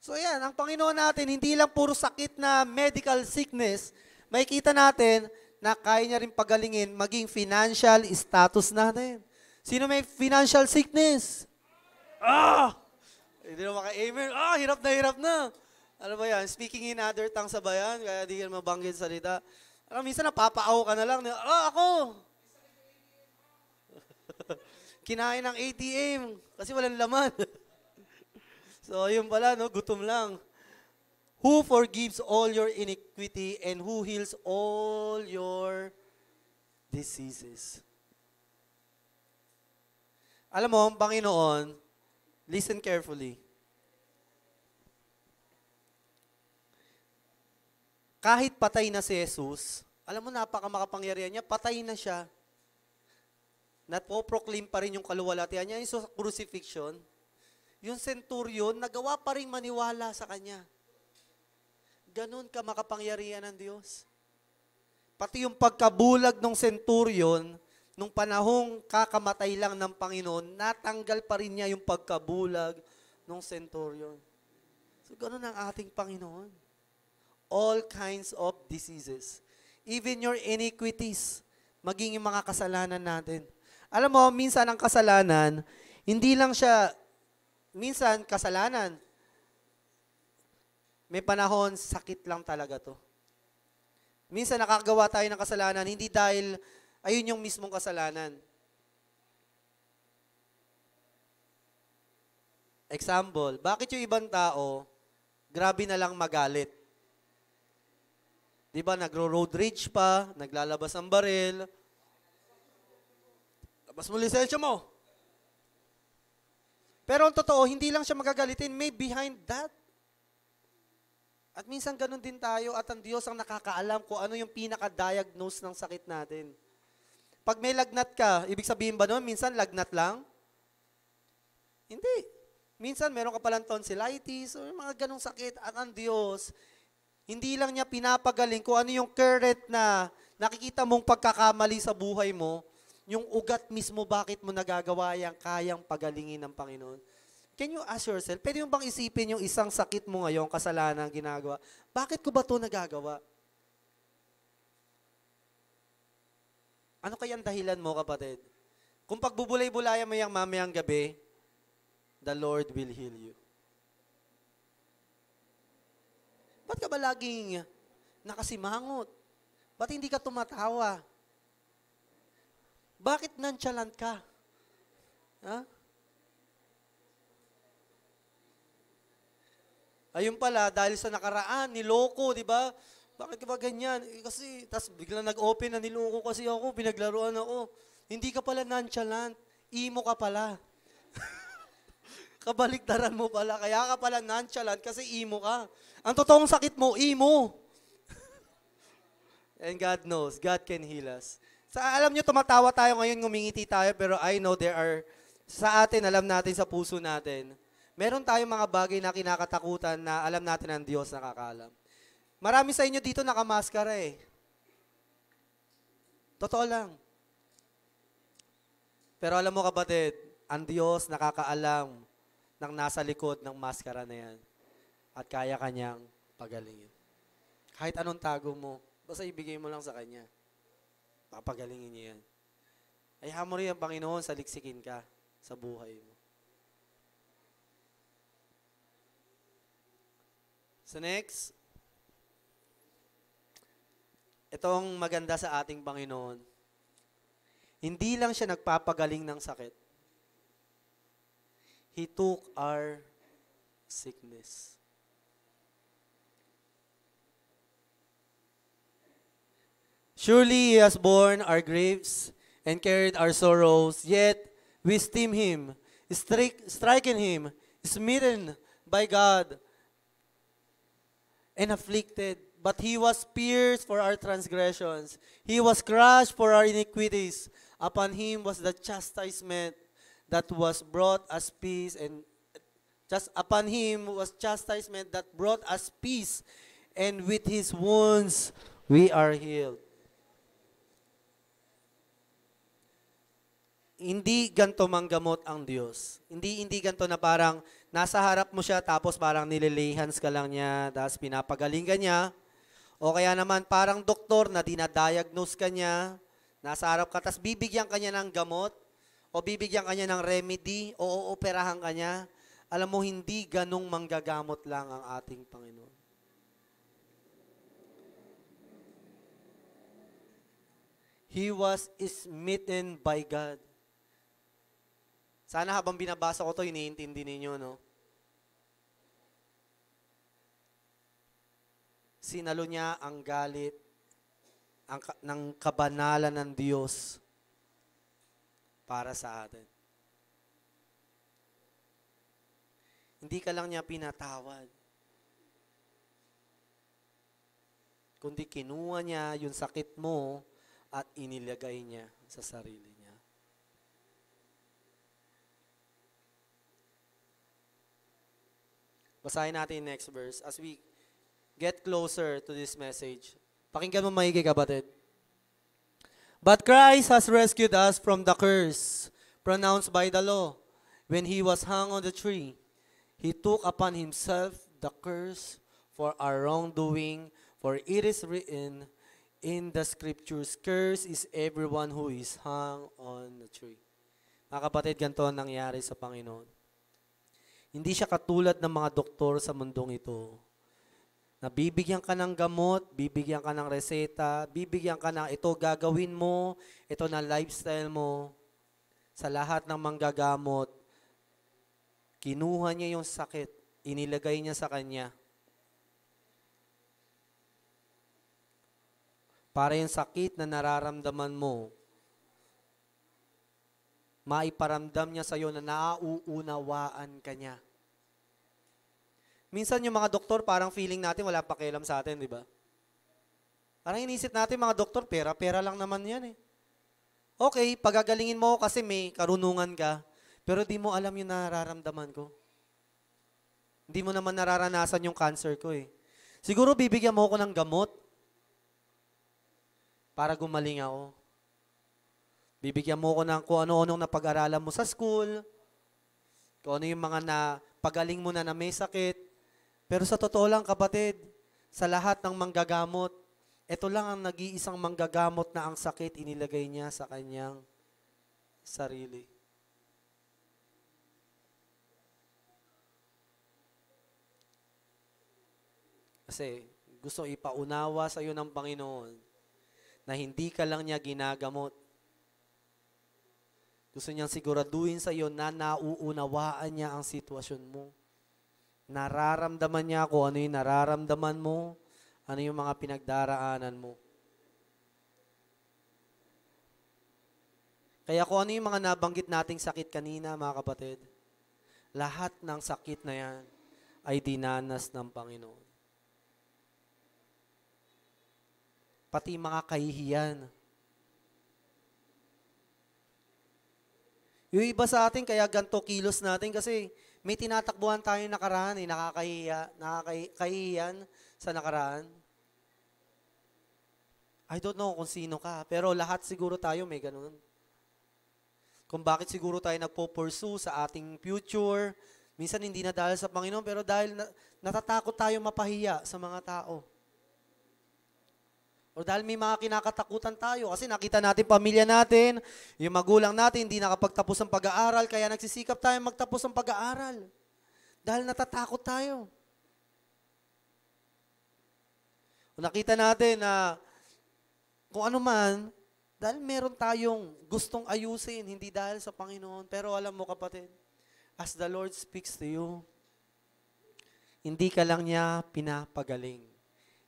[SPEAKER 1] So yan, ang Panginoon natin, hindi lang puro sakit na medical sickness, makikita natin, na kaya niya rin pagalingin maging financial status natin. Sino may financial sickness? Ah! Hindi na maka-amen. Ah, hirap na, hirap na. Ano ba yan? Speaking in other tongues ba yan? Kaya di ka mabanggit salita. Alam, minsan napapaaw ka na lang. Ah, ako! Kinain ng ATM kasi walang laman. so, yun pala, no? gutom lang who forgives all your iniquity and who heals all your diseases. Alam mo, ang Panginoon, listen carefully. Kahit patay na si Jesus, alam mo, napaka makapangyarihan niya, patay na siya. Napoproclaim pa rin yung kaluwalatian niya, yung crucifixion. Yung centurion, nagawa pa rin maniwala sa kanya. Ganon ka makapangyarihan ng Diyos. Pati yung pagkabulag ng centurion, nung panahong kakamatay lang ng Panginoon, natanggal pa rin niya yung pagkabulag ng centurion. So, ganun ang ating Panginoon. All kinds of diseases. Even your iniquities, maging yung mga kasalanan natin. Alam mo, minsan ang kasalanan, hindi lang siya, minsan kasalanan, may panahon, sakit lang talaga to. Minsan nakagawa tayo ng kasalanan, hindi dahil ayun yung mismong kasalanan. Example, bakit yung ibang tao, grabe na lang magalit? Di ba, nagro-road rage pa, naglalabas ang baril, labas mo lisensya mo. Pero ang totoo, hindi lang siya magagalitin, may behind that. At minsan ganun din tayo at ang Diyos ang nakakaalam kung ano yung pinaka-diagnose ng sakit natin. Pag may lagnat ka, ibig sabihin ba noon, minsan lagnat lang? Hindi. Minsan meron ka palang tonsillitis o mga ganong sakit at ang Diyos, hindi lang niya pinapagaling kung ano yung current na nakikita mong pagkakamali sa buhay mo, yung ugat mismo bakit mo nagagawa yan, kayang pagalingin ng Panginoon. Can you ask yourself, pwede mo bang isipin yung isang sakit mo ngayon, kasalanan ginagawa? Bakit ko ba to nagagawa? Ano kaya ang dahilan mo, kapatid? Kung pagbubulay-bulayan mo yung mamayang gabi, the Lord will heal you. Ba't ka ba laging nakasimangot? Ba't hindi ka tumatawa? Bakit nonchalant ka? Ha? Huh? Ayun pala, dahil sa nakaraan, niloko, di ba? Bakit ka ba ganyan? Eh, kasi, tas bigla nag-open na niloko kasi ako, pinaglaruan ako. Hindi ka pala nonchalant, imo ka pala. Kabaliktaran mo pala, kaya ka pala nonchalant kasi imo ka. Ang totoong sakit mo, imo. And God knows, God can heal us. Sa alam nyo, tumatawa tayo ngayon, ngumingiti tayo, pero I know there are, sa atin, alam natin sa puso natin, Meron tayong mga bagay na kinakatakutan na alam natin ang Diyos nakakalam. Marami sa inyo dito nakamaskara eh. Totoo lang. Pero alam mo kapatid, ang Diyos nakakaalam ng nasa likod ng maskara na yan. At kaya kanyang pagalingin. Kahit anong tago mo, basta ibigay mo lang sa Kanya. Papagalingin niya yan. Ayahan mo rin ang Panginoon sa liksikin ka sa buhay mo. So next, itong maganda sa ating Panginoon. Hindi lang siya nagpapagaling ng sakit. He took our sickness. Surely He has borne our griefs and carried our sorrows, yet we esteem Him, strik striking Him, smitten by God, and afflicted. But he was pierced for our transgressions. He was crushed for our iniquities. Upon him was the chastisement that was brought us peace and just upon him was chastisement that brought us peace and with his wounds we are healed. Hindi ganto manggamot ang Diyos. Hindi hindi ganto na parang nasa harap mo siya tapos parang nililihans ka lang niya, tapos pinapagaling ka niya. O kaya naman parang doktor na dinadiagnose ka niya, nasa harap ka, tapos bibigyan ka niya ng gamot, o bibigyan ka niya ng remedy, o ooperahan ka niya. Alam mo, hindi ganong manggagamot lang ang ating Panginoon. He was smitten by God. Sana habang binabasa ko to, iniintindi ninyo, no? Sinalo niya ang galit ang, ng kabanalan ng Diyos para sa atin. Hindi ka lang niya pinatawad. Kundi kinuha niya yung sakit mo at inilagay niya sa sarili Basahin natin yung next verse. As we get closer to this message, pakinggan mo maigi kapatid. But Christ has rescued us from the curse pronounced by the law. When he was hung on the tree, he took upon himself the curse for our wrongdoing, for it is written in the scriptures, curse is everyone who is hung on the tree. Mga kapatid, ganito ang nangyari sa Panginoon. Hindi siya katulad ng mga doktor sa mundong ito. Nabibigyan ka ng gamot, bibigyan ka ng reseta, bibigyan ka ng ito gagawin mo, ito na lifestyle mo. Sa lahat ng manggagamot, kinuha niya yung sakit, inilagay niya sa kanya. Para yung sakit na nararamdaman mo, maiparamdam niya sa iyo na nauunawaan ka niya. Minsan yung mga doktor, parang feeling natin wala pakialam sa atin, di ba? Parang inisip natin mga doktor, pera-pera lang naman yan eh. Okay, pagagalingin mo ako kasi may karunungan ka, pero di mo alam yung nararamdaman ko. Hindi mo naman nararanasan yung cancer ko eh. Siguro bibigyan mo ako ng gamot para gumaling ako. Bibigyan mo ko ng kung ano na pag aralan mo sa school, kung ano yung mga na pagaling mo na na may sakit. Pero sa totoo lang, kapatid, sa lahat ng manggagamot, ito lang ang nag-iisang manggagamot na ang sakit inilagay niya sa kanyang sarili. Kasi gusto ipaunawa sa iyo ng Panginoon na hindi ka lang niya ginagamot gusto niyang siguraduhin sa iyo na nauunawaan niya ang sitwasyon mo. Nararamdaman niya kung ano yung nararamdaman mo, ano yung mga pinagdaraanan mo. Kaya kung ano yung mga nabanggit nating sakit kanina, mga kapatid, lahat ng sakit na yan ay dinanas ng Panginoon. Pati mga kahihiyan, Yung iba sa atin, kaya ganto kilos natin kasi may tinatakbuhan tayo nakaraan eh, nakakahiya, nakakahiyan sa nakaraan. I don't know kung sino ka, pero lahat siguro tayo may ganun. Kung bakit siguro tayo nagpo-pursue sa ating future, minsan hindi na dahil sa Panginoon, pero dahil na, natatakot tayo mapahiya sa mga tao. O dahil may mga kinakatakutan tayo kasi nakita natin pamilya natin, yung magulang natin hindi nakapagtapos ng pag-aaral kaya nagsisikap tayo magtapos ng pag-aaral. Dahil natatakot tayo. O nakita natin na kung ano man, dahil meron tayong gustong ayusin, hindi dahil sa Panginoon. Pero alam mo kapatid, as the Lord speaks to you, hindi ka lang niya pinapagaling.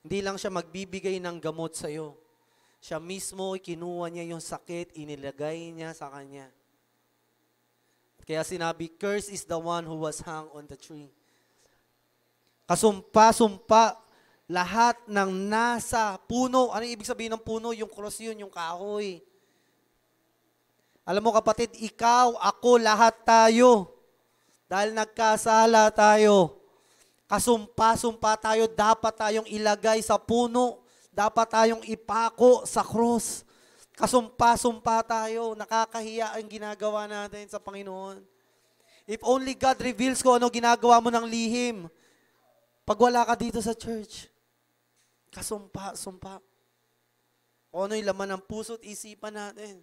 [SPEAKER 1] Hindi lang siya magbibigay ng gamot sa iyo. Siya mismo, kinuha niya yung sakit, inilagay niya sa kanya. Kaya sinabi, curse is the one who was hung on the tree. Kasumpa-sumpa, lahat ng nasa puno. Ano ibig sabihin ng puno? Yung cross yun, yung kahoy. Alam mo kapatid, ikaw, ako, lahat tayo. Dahil nagkasala tayo. Kasumpa-sumpa tayo, dapat tayong ilagay sa puno, dapat tayong ipako sa cross. Kasumpa-sumpa tayo, nakakahiya ang ginagawa natin sa Panginoon. If only God reveals ko ano ginagawa mo ng lihim pag wala ka dito sa church. Kasumpa-sumpa. ano yung laman ng puso at isipan natin.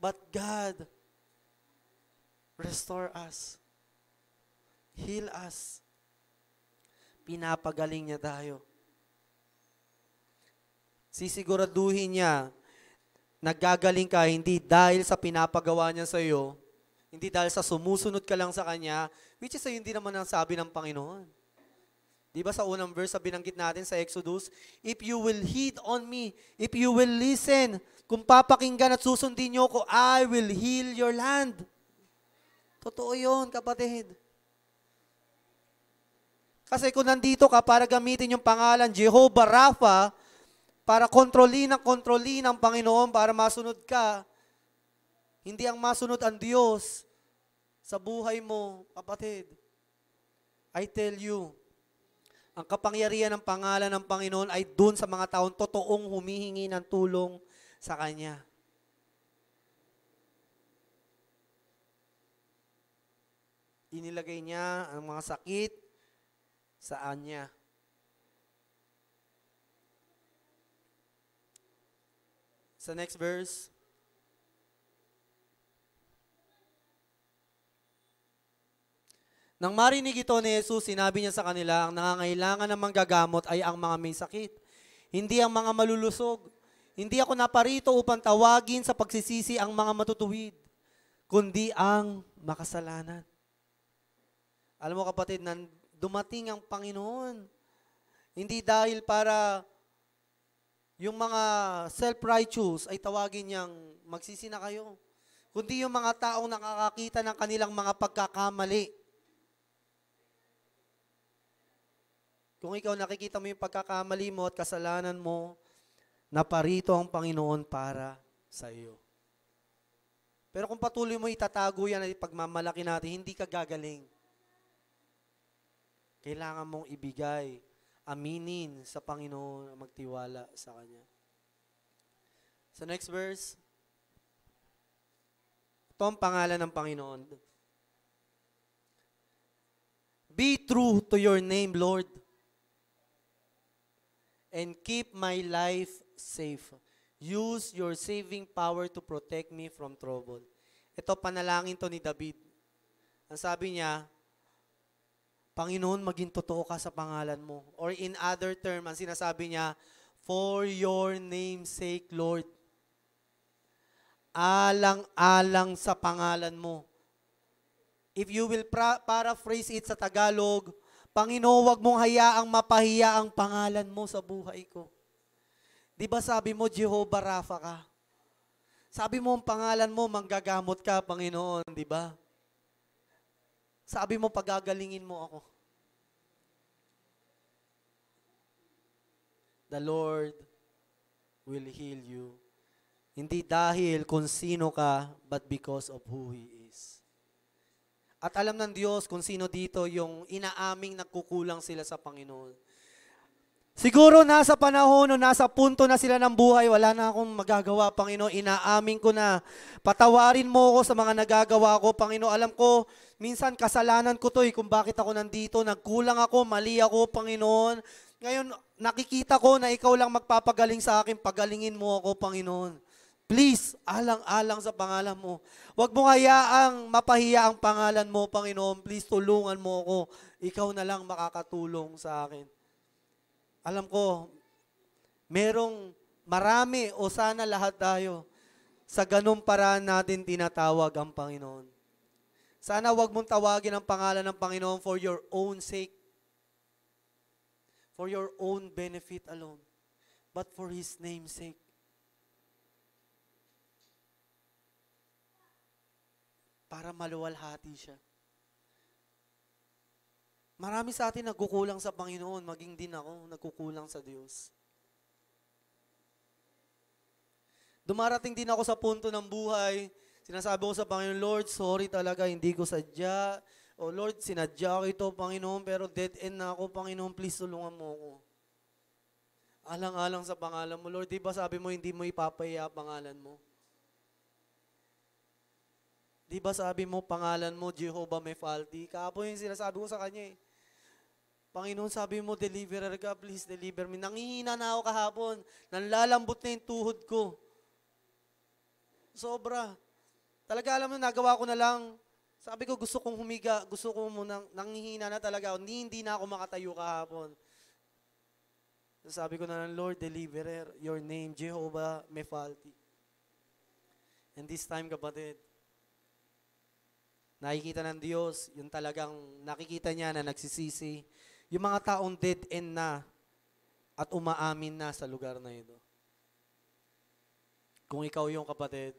[SPEAKER 1] But God, restore us. Heal us pinapagaling niya tayo. Sisiguraduhin niya, naggagaling ka hindi dahil sa pinapagawa niya sa iyo, hindi dahil sa sumusunod ka lang sa Kanya, which is ay hindi naman ang sabi ng Panginoon. Di ba sa unang verse, sabi binanggit natin sa Exodus, If you will heed on me, if you will listen, kung papakinggan at susundin niyo ko, I will heal your land. Totoo yun, kapatid. Kasi kung nandito ka para gamitin yung pangalan Jehovah Rapha, para kontrolin ang kontrolin ang Panginoon para masunod ka, hindi ang masunod ang Diyos sa buhay mo, kapatid. I tell you, ang kapangyarihan ng pangalan ng Panginoon ay dun sa mga taong totoong humihingi ng tulong sa Kanya. Inilagay niya ang mga sakit, sa Anya. Sa next verse, Nang marinig ito ni Jesus, sinabi niya sa kanila, ang nangangailangan ng manggagamot ay ang mga may sakit, hindi ang mga malulusog. Hindi ako naparito upang tawagin sa pagsisisi ang mga matutuwid, kundi ang makasalanan. Alam mo kapatid, nan, dumating ang Panginoon. Hindi dahil para yung mga self-righteous ay tawagin niyang magsisina kayo. Kundi yung mga taong nakakakita ng kanilang mga pagkakamali. Kung ikaw nakikita mo yung pagkakamali mo at kasalanan mo, naparito ang Panginoon para sa iyo. Pero kung patuloy mo itatago yan at pagmamalaki natin, hindi ka gagaling. Kailangan mong ibigay, aminin sa Panginoon ang magtiwala sa Kanya. Sa so next verse, ito ang pangalan ng Panginoon. Be true to your name, Lord, and keep my life safe. Use your saving power to protect me from trouble. Ito, panalangin to ni David. Ang sabi niya, Panginoon, maging totoo ka sa pangalan mo. Or in other term, ang sinasabi niya, For your name's sake, Lord, alang-alang sa pangalan mo. If you will pra- paraphrase it sa Tagalog, Panginoon, wag mong hayaang mapahiya ang pangalan mo sa buhay ko. Di ba sabi mo, Jehovah Rafa ka? Sabi mo, ang pangalan mo, manggagamot ka, Panginoon, di ba? Sabi mo, pagagalingin mo ako. The Lord will heal you. Hindi dahil kung sino ka, but because of who He is. At alam ng Diyos kung sino dito yung inaaming nagkukulang sila sa Panginoon. Siguro nasa panahon o nasa punto na sila ng buhay, wala na akong magagawa, Panginoon. Inaamin ko na, patawarin mo ako sa mga nagagawa ko, Panginoon. Alam ko, Minsan kasalanan ko to eh kung bakit ako nandito. Nagkulang ako, mali ako, Panginoon. Ngayon, nakikita ko na ikaw lang magpapagaling sa akin. Pagalingin mo ako, Panginoon. Please, alang-alang sa pangalan mo. Huwag mo hayaang mapahiya ang pangalan mo, Panginoon. Please, tulungan mo ako. Ikaw na lang makakatulong sa akin. Alam ko, merong marami o sana lahat tayo sa ganung paraan natin tinatawag ang Panginoon. Sana wag mong tawagin ang pangalan ng Panginoon for your own sake, for your own benefit alone, but for His name's sake. Para maluwalhati siya. Marami sa atin nagkukulang sa Panginoon, maging din ako nagkukulang sa Diyos. Dumarating din ako sa punto ng buhay Sinasabi ko sa Panginoon, Lord, sorry talaga, hindi ko sadya. O Lord, sinadya ko ito, Panginoon, pero dead end na ako, Panginoon, please tulungan mo ako. Alang-alang sa pangalan mo, Lord, di ba sabi mo, hindi mo ipapahiya pangalan mo? Di ba sabi mo, pangalan mo, Jehovah Mephalti? Kapo yung sinasabi ko sa kanya eh. Panginoon, sabi mo, deliverer ka, please deliver me. Nangihina na ako kahapon. Nanlalambot na yung tuhod ko. Sobra. Talaga alam mo, nagawa ko na lang. Sabi ko, gusto kong humiga, gusto ko muna, nanghihina na talaga. Hindi, hindi na ako makatayo kahapon. sabi ko na lang, Lord, deliverer, your name, Jehovah Mephalti. And this time, kapatid, nakikita ng Diyos, yung talagang nakikita niya na nagsisisi, yung mga taong dead end na at umaamin na sa lugar na ito. Kung ikaw yung kapatid,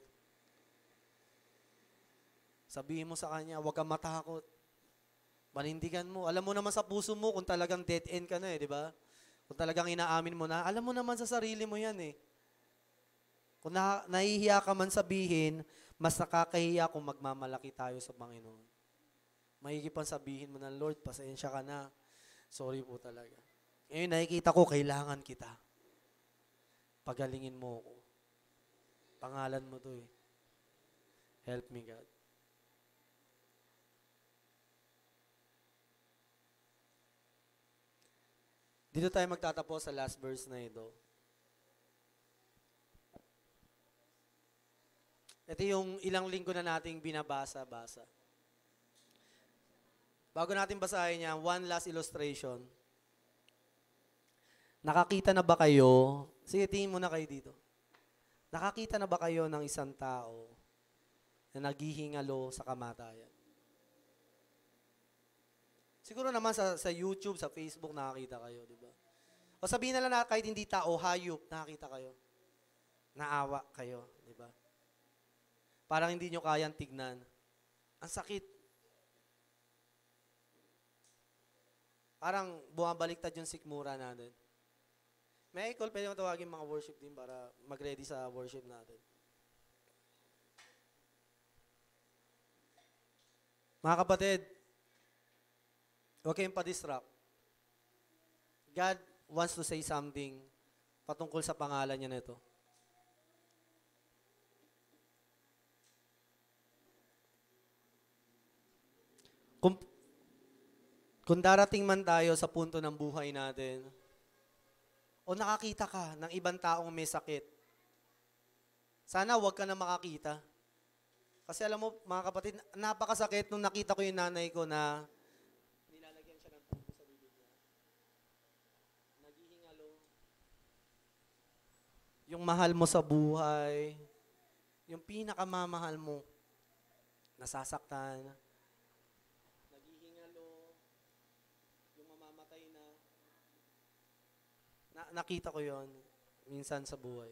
[SPEAKER 1] Sabihin mo sa kanya, huwag kang matakot. Panindigan mo. Alam mo naman sa puso mo kung talagang dead end ka na eh, di ba? Kung talagang inaamin mo na, alam mo naman sa sarili mo yan eh. Kung na, nahihiya ka man sabihin, mas nakakahiya kung magmamalaki tayo sa Panginoon. Mahigipang sabihin mo na, Lord, pasensya ka na. Sorry po talaga. Ngayon, nakikita ko, kailangan kita. Pagalingin mo ako. Pangalan mo to eh. Help me, God. Dito tayo magtatapos sa last verse na ito. Ito yung ilang linggo na nating binabasa-basa. Bago natin basahin yan, one last illustration. Nakakita na ba kayo? Sige, tingin muna kayo dito. Nakakita na ba kayo ng isang tao na naghihingalo sa kamatayan? Siguro naman sa, sa YouTube, sa Facebook, nakakita kayo, di ba? O sabihin na lang na kahit hindi tao, hayop, nakakita kayo. Naawa kayo, di ba? Parang hindi nyo kayang tignan. Ang sakit. Parang bumabaliktad yung sikmura natin. May call, pwede mo tawagin mga worship din para mag-ready sa worship natin. Mga kapatid, Huwag kayong pa-disrupt. God wants to say something patungkol sa pangalan niya nito. Kung, kung darating man tayo sa punto ng buhay natin, o nakakita ka ng ibang taong may sakit, sana wag ka na makakita. Kasi alam mo, mga kapatid, napakasakit nung nakita ko yung nanay ko na yung mahal mo sa buhay, yung pinakamamahal mo, nasasaktan, naghihingalo, yung mamamatay na, na nakita ko yon minsan sa buhay.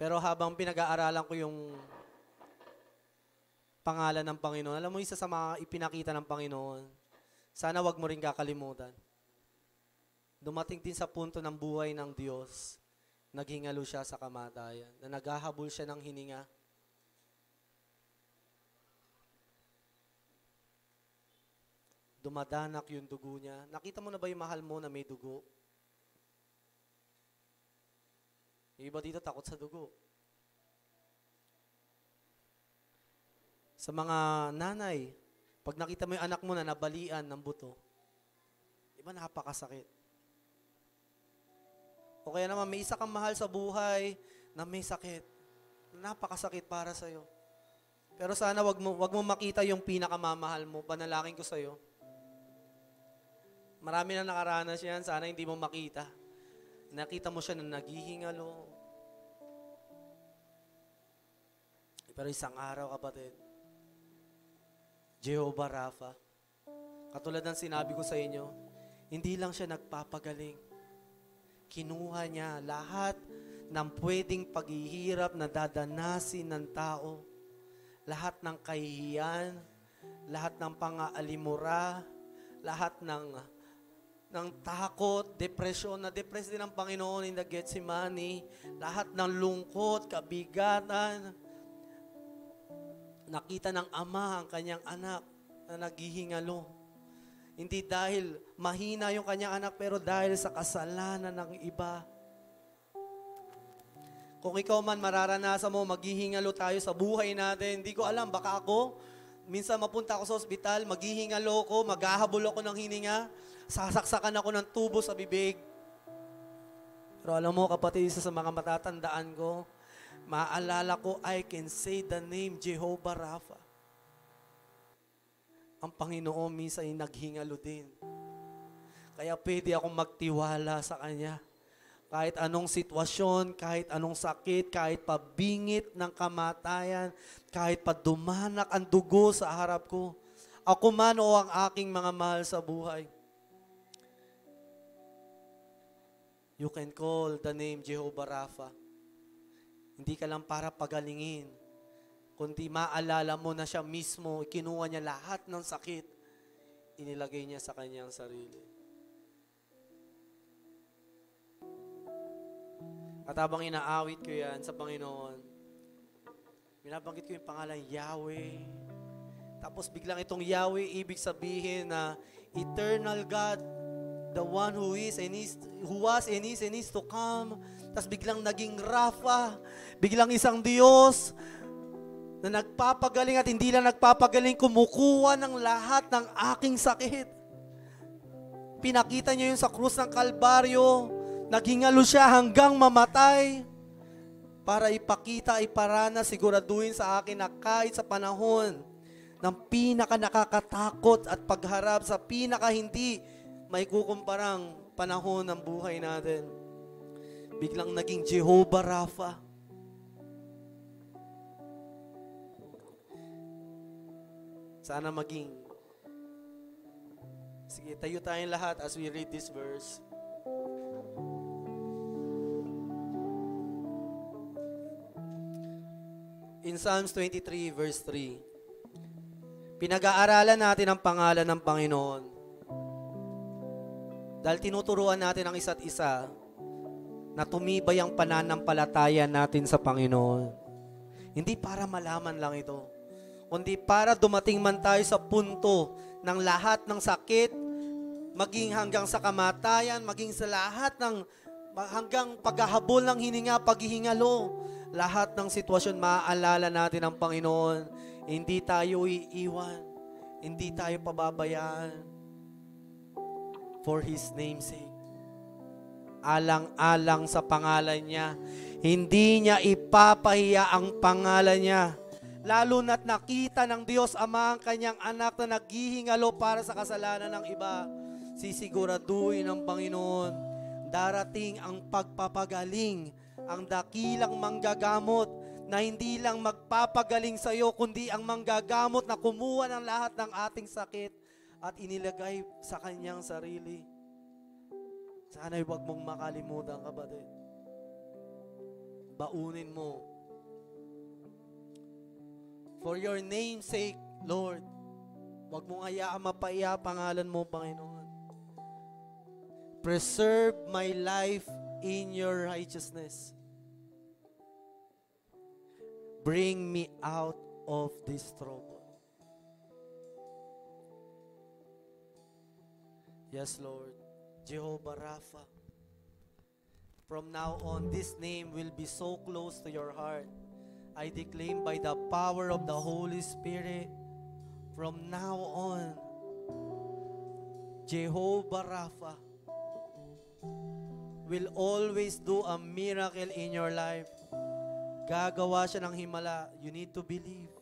[SPEAKER 1] Pero habang pinag-aaralan ko yung pangalan ng Panginoon, alam mo isa sa mga ipinakita ng Panginoon, sana wag mo rin kakalimutan. Dumating din sa punto ng buhay ng Diyos, naghingalo siya sa kamatayan, na naghahabol siya ng hininga, dumadanak yung dugo niya. Nakita mo na ba yung mahal mo na may dugo? Yung iba dito takot sa dugo. Sa mga nanay, pag nakita mo yung anak mo na nabalian ng buto, iba napakasakit? O kaya naman, may isa kang mahal sa buhay na may sakit. Napakasakit para sa'yo. Pero sana wag mo, wag mo makita yung pinakamamahal mo. Panalangin ko sa'yo. Marami na nakaranas yan. Sana hindi mo makita. Nakita mo siya na naghihingalo. Pero isang araw, kapatid, Jehovah Rapha. Katulad ng sinabi ko sa inyo, hindi lang siya nagpapagaling. Kinuha niya lahat ng pwedeng paghihirap na dadanasin ng tao. Lahat ng kahihiyan, lahat ng pangaalimura, lahat ng ng takot, depresyon, na depressed din ang Panginoon in the Gethsemane, lahat ng lungkot, kabigatan, Nakita ng ama ang kanyang anak na naghihingalo. Hindi dahil mahina yung kanyang anak, pero dahil sa kasalanan ng iba. Kung ikaw man mararanasan mo, maghihingalo tayo sa buhay natin. Hindi ko alam, baka ako, minsan mapunta ako sa ospital, maghihingalo ko, maghahabol ako ng hininga, sasaksakan ako ng tubo sa bibig. Pero alam mo, kapatid, isa sa mga matatandaan ko, maalala ko, I can say the name Jehovah Rapha. Ang Panginoon minsan ay naghingalo din. Kaya pwede akong magtiwala sa Kanya. Kahit anong sitwasyon, kahit anong sakit, kahit pabingit ng kamatayan, kahit padumanak ang dugo sa harap ko, ako man o ang aking mga mahal sa buhay, you can call the name Jehovah Rapha hindi ka lang para pagalingin, kundi maalala mo na siya mismo, kinuha niya lahat ng sakit, inilagay niya sa kanyang sarili. At habang inaawit ko yan sa Panginoon, binabanggit ko yung pangalan Yahweh. Tapos biglang itong Yahweh, ibig sabihin na eternal God, the one who is and is, who was and is and is to come, tapos biglang naging Rafa, biglang isang Diyos na nagpapagaling at hindi lang nagpapagaling, kumukuha ng lahat ng aking sakit. Pinakita niya yun sa krus ng Kalbaryo, naghingalo siya hanggang mamatay para ipakita, iparana, siguraduhin sa akin na kahit sa panahon ng pinaka nakakatakot at pagharap sa pinaka hindi may kukumparang panahon ng buhay natin Biglang naging Jehovah Rapha. Sana maging. Sige, tayo tayong lahat as we read this verse. In Psalms 23 verse 3, pinag-aaralan natin ang pangalan ng Panginoon. Dahil tinuturuan natin ang isa't isa na tumibay ang pananampalataya natin sa Panginoon. Hindi para malaman lang ito, kundi para dumating man tayo sa punto ng lahat ng sakit, maging hanggang sa kamatayan, maging sa lahat ng hanggang paghahabol ng hininga, paghihingalo, lahat ng sitwasyon maaalala natin ang Panginoon. Hindi tayo iiwan. Hindi tayo pababayaan. For His name's sake alang-alang sa pangalan niya. Hindi niya ipapahiya ang pangalan niya. Lalo na't nakita ng Diyos Ama ang kanyang anak na naghihingalo para sa kasalanan ng iba. Sisiguraduhin ng Panginoon, darating ang pagpapagaling, ang dakilang manggagamot na hindi lang magpapagaling sa iyo, kundi ang manggagamot na kumuha ng lahat ng ating sakit at inilagay sa kanyang sarili. Sana'y huwag mong makalimutan, kapatid. Baunin mo. For your name's sake, Lord, huwag mong hayaan mapaiya pangalan mo, Panginoon. Preserve my life in your righteousness. Bring me out of this trouble. Yes, Lord. Jehovah Rapha. From now on, this name will be so close to your heart. I declaim by the power of the Holy Spirit, from now on, Jehovah Rapha will always do a miracle in your life. Gagawa siya ng himala. You need to believe.